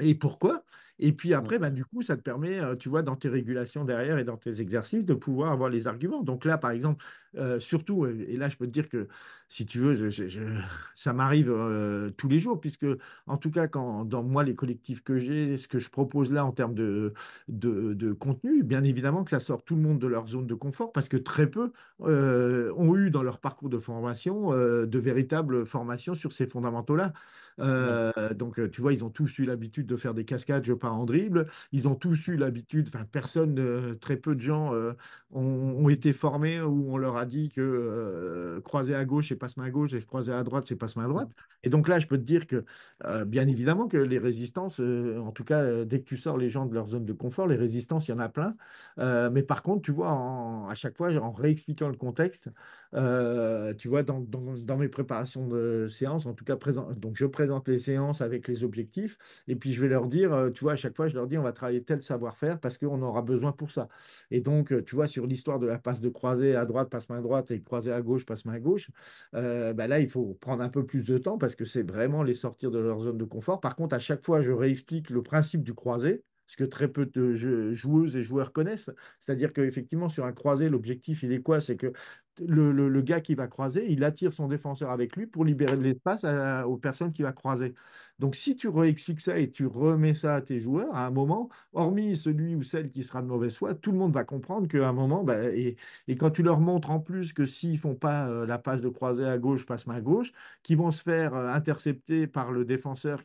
et pourquoi. Et puis mmh. après, bah, du coup, ça te permet, euh, tu vois, dans tes régulations derrière et dans tes exercices, de pouvoir avoir les arguments. Donc là, par exemple, euh, surtout, euh, et là, je peux te dire que si tu veux, ça m'arrive tous les jours, puisque en tout cas, quand, dans moi, les collectifs que j'ai, ce que je propose là en termes de, contenu, bien évidemment que ça sort tout le monde de leur zone de confort, parce que très peu ont eu dans leur parcours de formation de véritables formations sur ces fondamentaux-là. Euh, donc, euh, tu vois, ils ont tous eu l'habitude de faire des cascades, je pars en dribble. Ils ont tous eu l'habitude, enfin, personne, euh, très peu de gens ont, été formés où on leur a dit que croiser à gauche, c'est passe-main à gauche, et croiser à droite, c'est passe-main à droite. Et donc là, je peux te dire que, bien évidemment, que les résistances, en tout cas, dès que tu sors les gens de leur zone de confort, les résistances, il y en a plein. mais par contre, tu vois, à chaque fois, en réexpliquant le contexte, tu vois, dans, dans mes préparations de séance, en tout cas, présent, donc je présente présente les séances avec les objectifs, et puis je vais leur dire, euh, tu vois, à chaque fois, je leur dis, on va travailler tel savoir-faire parce qu'on aura besoin pour ça. Et donc, euh, tu vois, sur l'histoire de la passe de croisée à droite, passe main droite, et croisée à gauche, passe main gauche, euh, bah là, il faut prendre un peu plus de temps parce que c'est vraiment les sortir de leur zone de confort. Par contre, à chaque fois, je réexplique le principe du croisé ce que très peu de joueuses et joueurs connaissent. C'est-à-dire qu'effectivement, sur un croisé, l'objectif, il est quoi C'est que le, gars qui va croiser, il attire son défenseur avec lui pour libérer de l'espace aux personnes qui va croiser. Donc si tu réexpliques ça et tu remets ça à tes joueurs, à un moment, hormis celui ou celle qui sera de mauvaise foi, tout le monde va comprendre qu'à un moment, bah, et, et, quand tu leur montres en plus que s'ils font pas euh, la passe de croiser à gauche, passe main gauche, qu'ils vont se faire euh, intercepter par le défenseur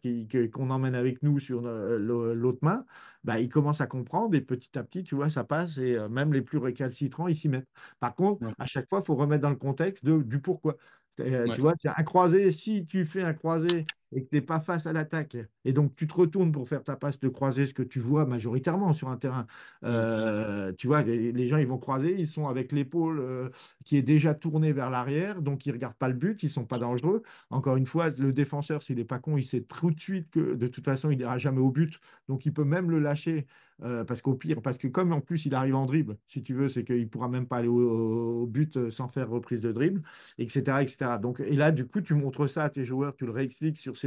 qu'on emmène avec nous sur euh, l'autre main, bah, ils commencent à comprendre et petit à petit, tu vois, ça passe et même les plus récalcitrants, ils s'y mettent. Par contre, à chaque fois, il faut remettre dans le contexte du pourquoi. Tu vois, c'est un croisé. Si tu fais un croisé et que tu n'es pas face à l'attaque. Et donc, tu te retournes pour faire ta passe de croiser ce que tu vois majoritairement sur un terrain. Euh, tu vois, les, gens, ils vont croiser, ils sont avec l'épaule euh, qui est déjà tournée vers l'arrière, donc ils ne regardent pas le but, ils ne sont pas dangereux. Encore une fois, le défenseur, s'il n'est pas con, il sait tout de suite que de toute façon, il n'ira jamais au but, donc il peut même le lâcher. Euh, parce qu'au pire, parce que comme en plus il arrive en dribble, si tu veux, c'est qu'il ne pourra même pas aller au, au, but sans faire reprise de dribble, etc., etc. Donc, et là, du coup, tu montres ça à tes joueurs, tu le réexpliques sur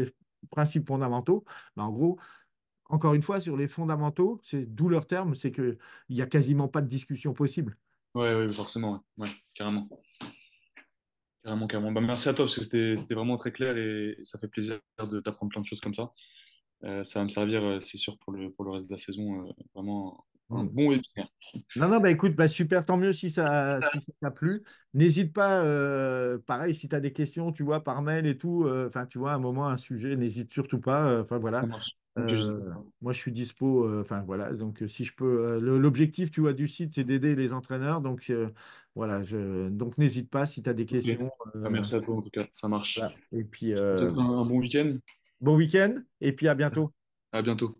principes fondamentaux, mais en gros, encore une fois, sur les fondamentaux, c'est d'où leur terme, c'est que il n'y a quasiment pas de discussion possible. Oui, ouais, forcément, ouais. carrément. Carrément, carrément. Bah, merci à toi parce que c'était vraiment très clair et ça fait plaisir de t'apprendre plein de choses comme ça. Euh, ça va me servir, euh, c'est sûr, pour le, pour le reste de la saison. Euh, vraiment Hein. bon Non, non, bah écoute, bah super, tant mieux si ça t'a plu. N'hésite pas, euh, pareil, si tu as des questions, tu vois, par mail et tout, euh, enfin, tu vois, à un moment, un sujet, n'hésite surtout pas. Euh, enfin, voilà. moi, je suis dispo, enfin, voilà, donc si je peux. L'objectif, tu vois, du site, c'est d'aider les entraîneurs, donc voilà, donc n'hésite pas si tu as des questions. Ah, merci à toi, en tout cas, ça marche. Et puis. un bon week-end. Bon week-end, et puis à bientôt. À bientôt.